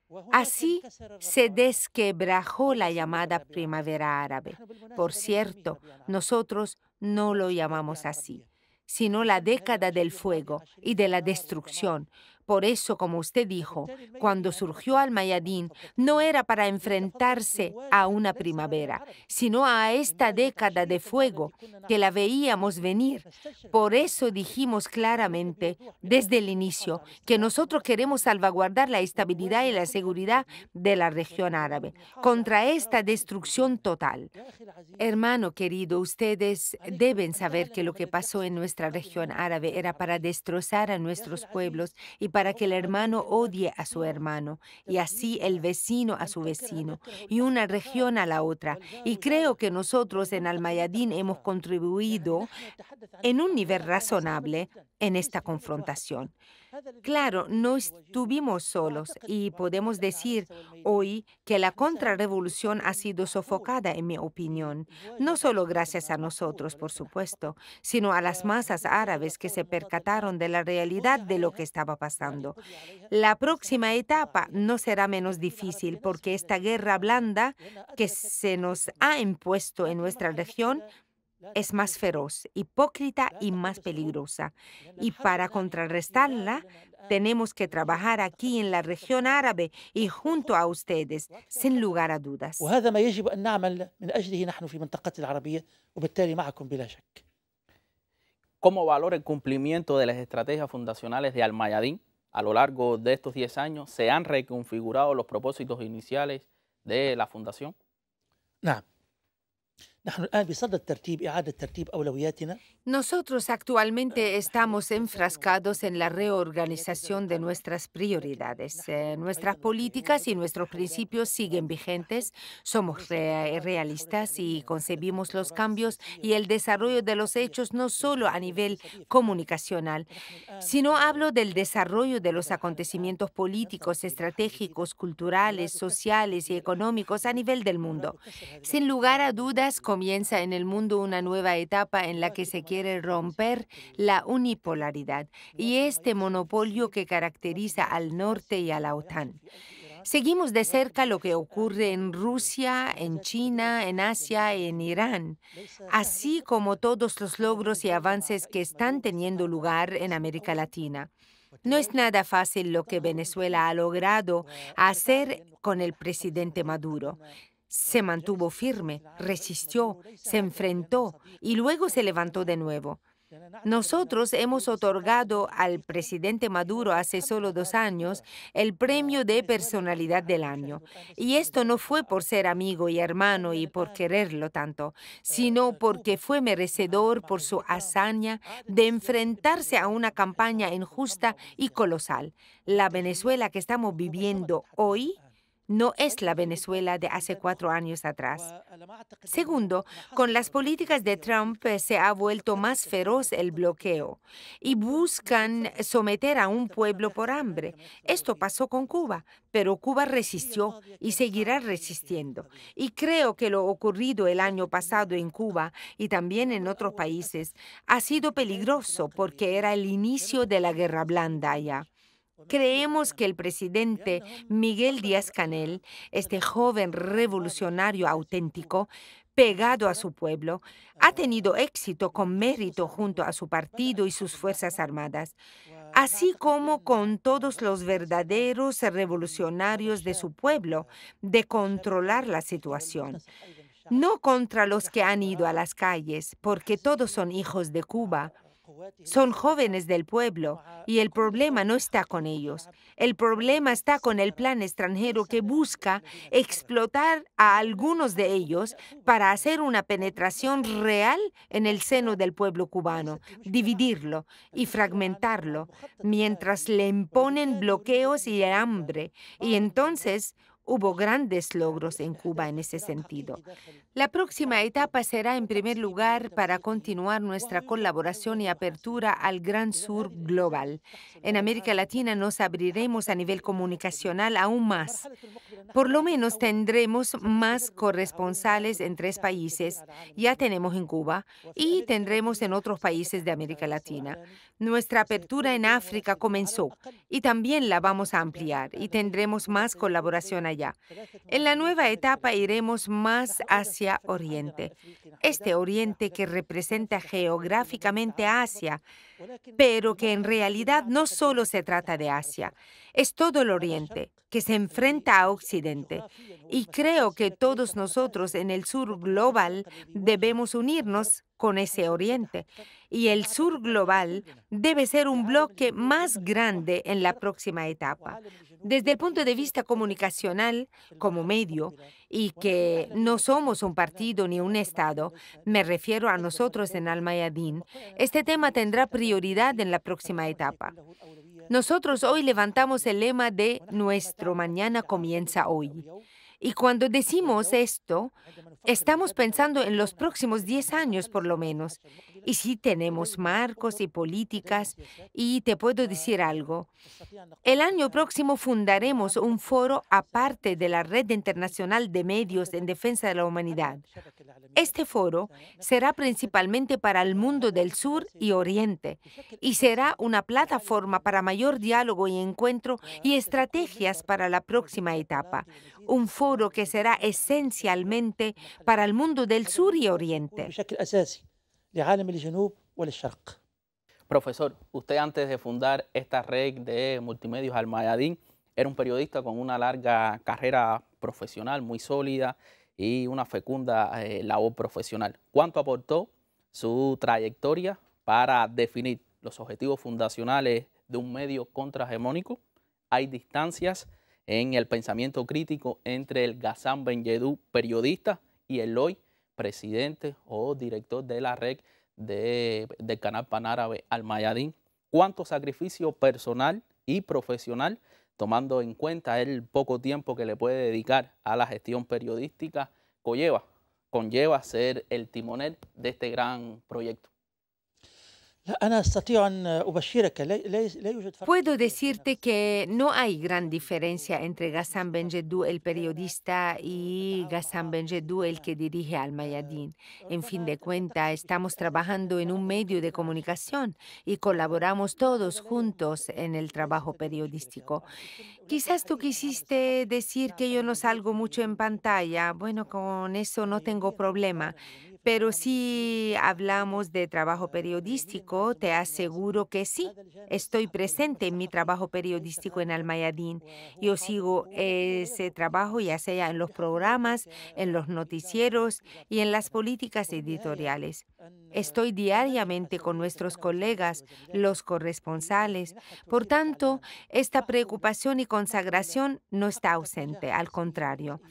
Pues así se desquebrajó pues la llamada primavera árabe. Por cierto, nosotros no lo llamamos así sino la década del fuego y de la destrucción, por eso, como usted dijo, cuando surgió Al-Mayadín, no era para enfrentarse a una primavera, sino a esta década de fuego que la veíamos venir. Por eso dijimos claramente desde el inicio que nosotros queremos salvaguardar la estabilidad y la seguridad de la región árabe contra esta destrucción total. Hermano querido, ustedes deben saber que lo que pasó en nuestra región árabe era para destrozar a nuestros pueblos y para para que el hermano odie a su hermano y así el vecino a su vecino y una región a la otra. Y creo que nosotros en Almayadín hemos contribuido en un nivel razonable en esta confrontación. Claro, no estuvimos solos y podemos decir hoy que la contrarrevolución ha sido sofocada, en mi opinión, no solo gracias a nosotros, por supuesto, sino a las masas árabes que se percataron de la realidad de lo que estaba pasando. La próxima etapa no será menos difícil porque esta guerra blanda que se nos ha impuesto en nuestra región es más feroz, hipócrita y más peligrosa. Y para contrarrestarla, tenemos que trabajar aquí en la región árabe y junto a ustedes, sin lugar a dudas. ¿Cómo valora el cumplimiento de las estrategias fundacionales de al A lo largo de estos 10 años, ¿se han reconfigurado los propósitos iniciales de la fundación? No. Nosotros actualmente estamos enfrascados en la reorganización de nuestras prioridades. Eh, nuestras políticas y nuestros principios siguen vigentes. Somos realistas y concebimos los cambios y el desarrollo de los hechos no solo a nivel comunicacional, sino hablo del desarrollo de los acontecimientos políticos, estratégicos, culturales, sociales y económicos a nivel del mundo. Sin lugar a dudas, comienza en el mundo una nueva etapa en la que se quiere romper la unipolaridad y este monopolio que caracteriza al norte y a la OTAN. Seguimos de cerca lo que ocurre en Rusia, en China, en Asia y en Irán, así como todos los logros y avances que están teniendo lugar en América Latina. No es nada fácil lo que Venezuela ha logrado hacer con el presidente Maduro se mantuvo firme, resistió, se enfrentó y luego se levantó de nuevo. Nosotros hemos otorgado al presidente Maduro hace solo dos años el premio de personalidad del año. Y esto no fue por ser amigo y hermano y por quererlo tanto, sino porque fue merecedor por su hazaña de enfrentarse a una campaña injusta y colosal. La Venezuela que estamos viviendo hoy no es la Venezuela de hace cuatro años atrás. Segundo, con las políticas de Trump eh, se ha vuelto más feroz el bloqueo y buscan someter a un pueblo por hambre. Esto pasó con Cuba, pero Cuba resistió y seguirá resistiendo. Y creo que lo ocurrido el año pasado en Cuba y también en otros países ha sido peligroso porque era el inicio de la guerra blanda ya. Creemos que el presidente este Miguel Díaz Canel, este joven revolucionario auténtico, pegado a su pueblo, ha tenido éxito con mérito junto a su partido y sus Fuerzas Armadas, así como con todos los verdaderos revolucionarios de su pueblo, de controlar la situación. No contra los que han ido a las calles, porque todos son hijos de Cuba, son jóvenes del pueblo y el problema no está con ellos. El problema está con el plan extranjero que busca explotar a algunos de ellos para hacer una penetración real en el seno del pueblo cubano, dividirlo y fragmentarlo, mientras le imponen bloqueos y hambre. Y entonces Hubo grandes logros en Cuba en ese sentido. La próxima etapa será, en primer lugar, para continuar nuestra colaboración y apertura al Gran Sur Global. En América Latina nos abriremos a nivel comunicacional aún más. Por lo menos tendremos más corresponsales en tres países. Ya tenemos en Cuba y tendremos en otros países de América Latina. Nuestra apertura en África comenzó y también la vamos a ampliar y tendremos más colaboración allí. Este en la nueva etapa iremos más hacia Oriente. Este Oriente que representa geográficamente Asia pero que en realidad no solo se trata de Asia, es todo el Oriente que se enfrenta a Occidente. Y creo que todos nosotros en el sur global debemos unirnos con ese Oriente. Y el sur global debe ser un bloque más grande en la próxima etapa. Desde el punto de vista comunicacional, como medio, y que no somos un partido ni un Estado, me refiero a nosotros en Al-Mayadin, este tema tendrá prioridad en la próxima etapa. Nosotros hoy levantamos el lema de Nuestro mañana comienza hoy. Y cuando decimos esto, estamos pensando en los próximos 10 años por lo menos. Y sí tenemos marcos y políticas. Y te puedo decir algo. El año próximo fundaremos un foro aparte de la Red Internacional de Medios en Defensa de la Humanidad. Este foro será principalmente para el mundo del sur y oriente y será una plataforma para mayor diálogo y encuentro y estrategias para la próxima etapa un foro que será esencialmente para el mundo del sur y oriente. Profesor, usted antes de fundar esta red de multimedios al Mayadín era un periodista con una larga carrera profesional muy sólida y una fecunda eh, labor profesional. ¿Cuánto aportó su trayectoria para definir los objetivos fundacionales de un medio contrahegemónico? ¿Hay distancias? en el pensamiento crítico entre el Gazán Ben periodista, y el hoy presidente o director de la red de, del canal panárabe Al Cuánto sacrificio personal y profesional, tomando en cuenta el poco tiempo que le puede dedicar a la gestión periodística, conlleva, conlleva ser el timonel de este gran proyecto. Puedo decirte que no hay gran diferencia entre Ghassan Benjedou, el periodista, y Ghassan Benjedou, el que dirige Al Mayadin. En fin de cuentas, estamos trabajando en un medio de comunicación y colaboramos todos juntos en el trabajo periodístico. Quizás tú quisiste decir que yo no salgo mucho en pantalla. Bueno, con eso no tengo problema. Pero si hablamos de trabajo periodístico, te aseguro que sí. Estoy presente en mi trabajo periodístico en Almayadín. Yo sigo ese trabajo ya sea en los programas, en los noticieros y en las políticas editoriales. Estoy diariamente con nuestros colegas, los corresponsales. Por tanto, esta preocupación y consagración no está ausente, al contrario,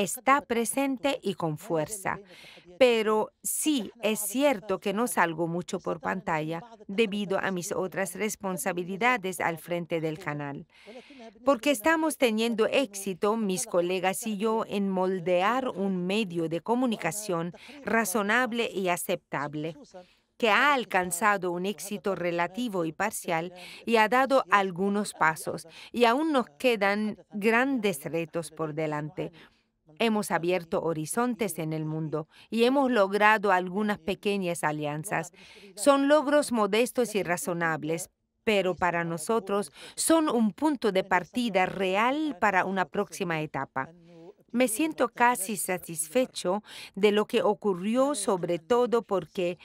está presente y con fuerza. Pero sí, es cierto que no salgo mucho por pantalla debido a mis otras responsabilidades al frente del canal. Porque estamos teniendo éxito, mis colegas y yo, en moldear un medio de comunicación razonable y aceptable que ha alcanzado un éxito relativo y parcial y ha dado algunos pasos, y aún nos quedan grandes retos por delante. Hemos abierto horizontes en el mundo y hemos logrado algunas pequeñas alianzas. Son logros modestos y razonables, pero para nosotros son un punto de partida real para una próxima etapa. Me siento casi satisfecho de lo que ocurrió, sobre todo porque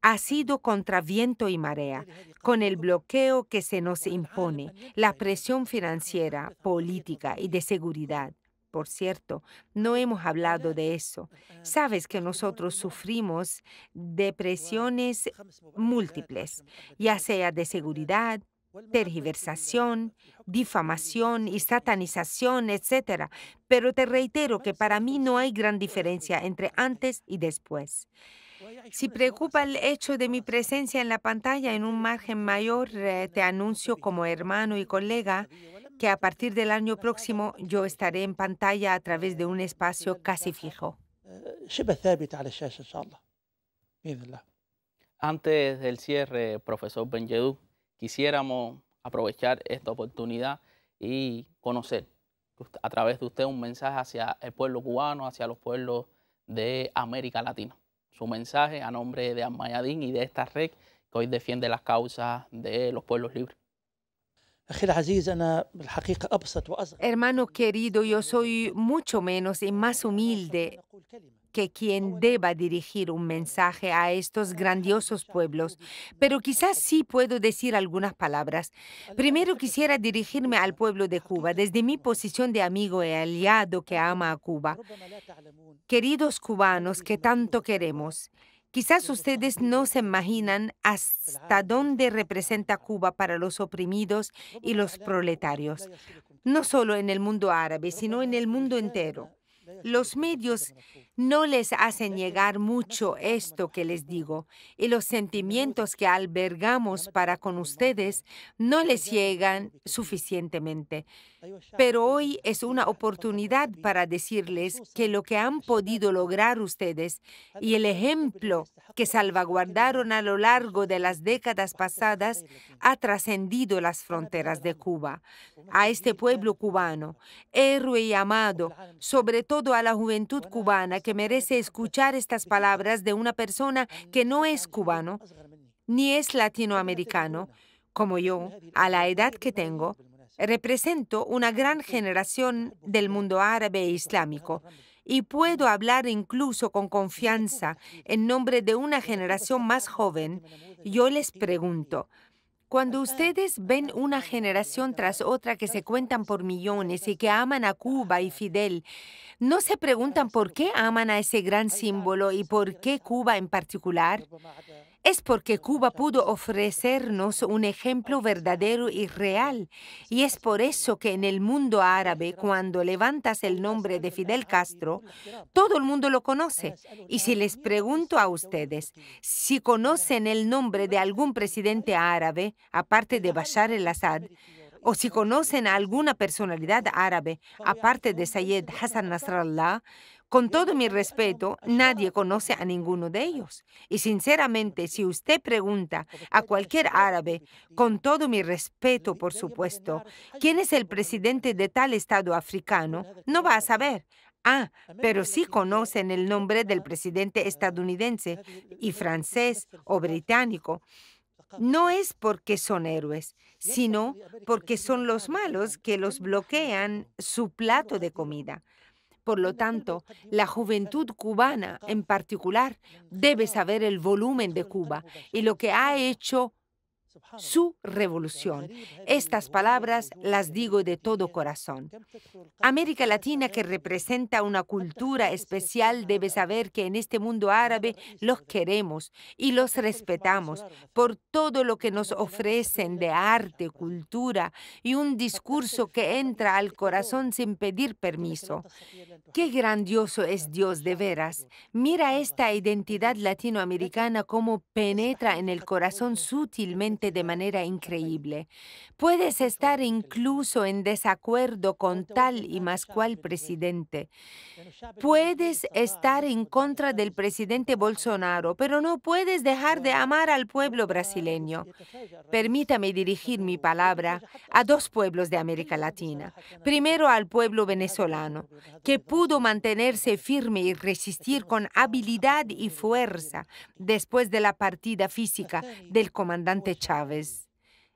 ha sido contra viento y marea, con el bloqueo que se nos impone, la presión financiera, política y de seguridad por cierto, no hemos hablado de eso. Sabes que nosotros sufrimos depresiones múltiples, ya sea de seguridad, tergiversación, difamación y satanización, etc. Pero te reitero que para mí no hay gran diferencia entre antes y después. Si pues preocupa el hecho de mi presencia en la pantalla en un margen mayor, eh, te anuncio como hermano y pues, colega que a partir del año próximo yo estaré en pantalla a través de un pues, espacio casi fijo. Eh, Antes del cierre, profesor Benjedú, quisiéramos aprovechar esta oportunidad y conocer a través de usted un mensaje hacia el pueblo cubano, hacia los pueblos de América Latina su mensaje a nombre de Amayadín y de esta red que hoy defiende las causas de los pueblos libres. Hermano querido, yo soy mucho menos y más humilde que quien deba dirigir un mensaje a estos grandiosos pueblos, pero quizás sí puedo decir algunas palabras. Primero quisiera dirigirme al pueblo de Cuba desde mi posición de amigo y aliado que ama a Cuba. Queridos cubanos que tanto queremos, Quizás ustedes no se imaginan hasta dónde representa Cuba para los oprimidos y los proletarios, no solo en el mundo árabe, sino en el mundo entero. Los medios no les hacen llegar mucho esto que les digo, y los sentimientos que albergamos para con ustedes no les llegan suficientemente. Pero hoy es una oportunidad para decirles que lo que han podido lograr ustedes y el ejemplo que salvaguardaron a lo largo de las décadas pasadas ha trascendido las fronteras de Cuba. A este pueblo cubano, héroe y amado, sobre todo a la juventud cubana que merece escuchar estas palabras de una persona que no es cubano ni es latinoamericano, como yo, a la edad que tengo, represento una gran generación del mundo árabe e islámico y puedo hablar incluso con confianza en nombre de una generación más joven, yo les pregunto, cuando ustedes ven una generación tras otra que se cuentan por millones y que aman a Cuba y Fidel, ¿no se preguntan por qué aman a ese gran símbolo y por qué Cuba en particular? es porque Cuba pudo ofrecernos un ejemplo verdadero y real. Y es por eso que en el mundo árabe, cuando levantas el nombre de Fidel Castro, todo el mundo lo conoce. Y si les pregunto a ustedes si conocen el nombre de algún presidente árabe, aparte de Bashar el-Assad, o si conocen a alguna personalidad árabe, aparte de Sayed Hassan Nasrallah, con todo mi respeto, nadie conoce a ninguno de ellos. Y sinceramente, si usted pregunta a cualquier árabe, con todo mi respeto, por supuesto, quién es el presidente de tal estado africano, no va a saber. Ah, pero sí conocen el nombre del presidente estadounidense y francés o británico. No es porque son héroes, sino porque son los malos que los bloquean su plato de comida. Por lo tanto, la juventud cubana en particular debe saber el volumen de Cuba y lo que ha hecho su revolución. Estas palabras las digo de todo corazón. América Latina, que representa una cultura especial, debe saber que en este mundo árabe los queremos y los respetamos por todo lo que nos ofrecen de arte, cultura y un discurso que entra al corazón sin pedir permiso. Qué grandioso es Dios de veras. Mira esta identidad latinoamericana como penetra en el corazón sutilmente de manera increíble. Puedes estar incluso en desacuerdo con tal y más cual presidente. Puedes estar en contra del presidente Bolsonaro, pero no puedes dejar de amar al pueblo brasileño. Permítame dirigir mi palabra a dos pueblos de América Latina. Primero al pueblo venezolano, que pudo mantenerse firme y resistir con habilidad y fuerza después de la partida física del comandante Chávez. Chávez.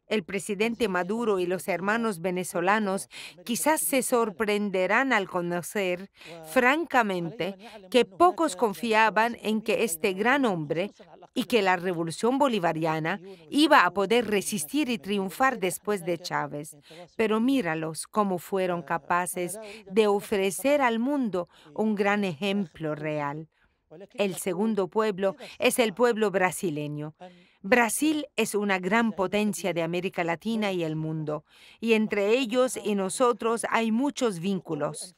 El presidente Maduro y los hermanos venezolanos quizás se sorprenderán al conocer, francamente, que pocos confiaban en que este gran hombre y que la revolución bolivariana iba a poder resistir y triunfar después de Chávez. Pero míralos cómo fueron capaces de ofrecer al mundo un gran ejemplo real. El segundo pueblo es el pueblo brasileño. Brasil es una gran potencia de América Latina y el mundo, y entre ellos y nosotros hay muchos vínculos.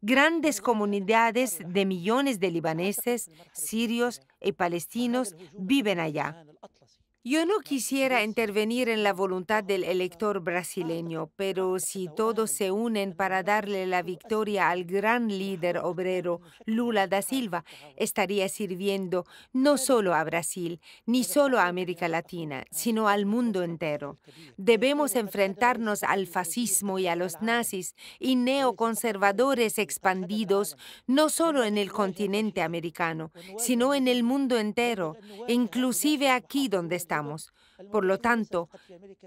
Grandes comunidades de millones de libaneses, sirios y palestinos viven allá. Yo no quisiera intervenir en la voluntad del elector brasileño, pero si todos se unen para darle la victoria al gran líder obrero Lula da Silva, estaría sirviendo no solo a Brasil, ni solo a América Latina, sino al mundo entero. Debemos enfrentarnos al fascismo y a los nazis y neoconservadores expandidos no solo en el continente americano, sino en el mundo entero, inclusive aquí donde está por lo tanto,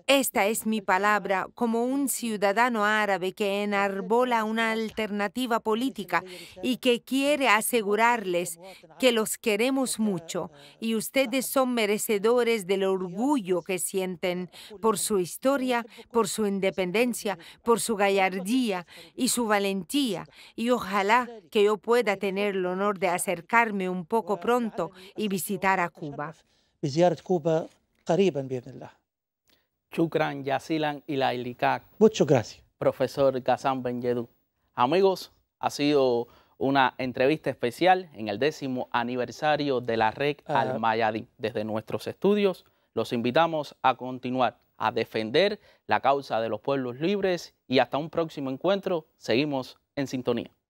esta es mi palabra como un ciudadano árabe que enarbola una alternativa política y que quiere asegurarles que los queremos mucho y <laughs> ustedes son merecedores del orgullo que sienten por su historia, por su independencia, por su gallardía y su valentía. Y ojalá que yo pueda tener el honor de acercarme un poco pronto y visitar a Cuba visita كوبا قريبا y Muchas gracias. Profesor Kazan Benyedu. Amigos, ha sido una entrevista especial en el décimo aniversario de la red ah. Al Desde nuestros estudios, los invitamos a continuar a defender la causa de los pueblos libres y hasta un próximo encuentro. Seguimos en sintonía.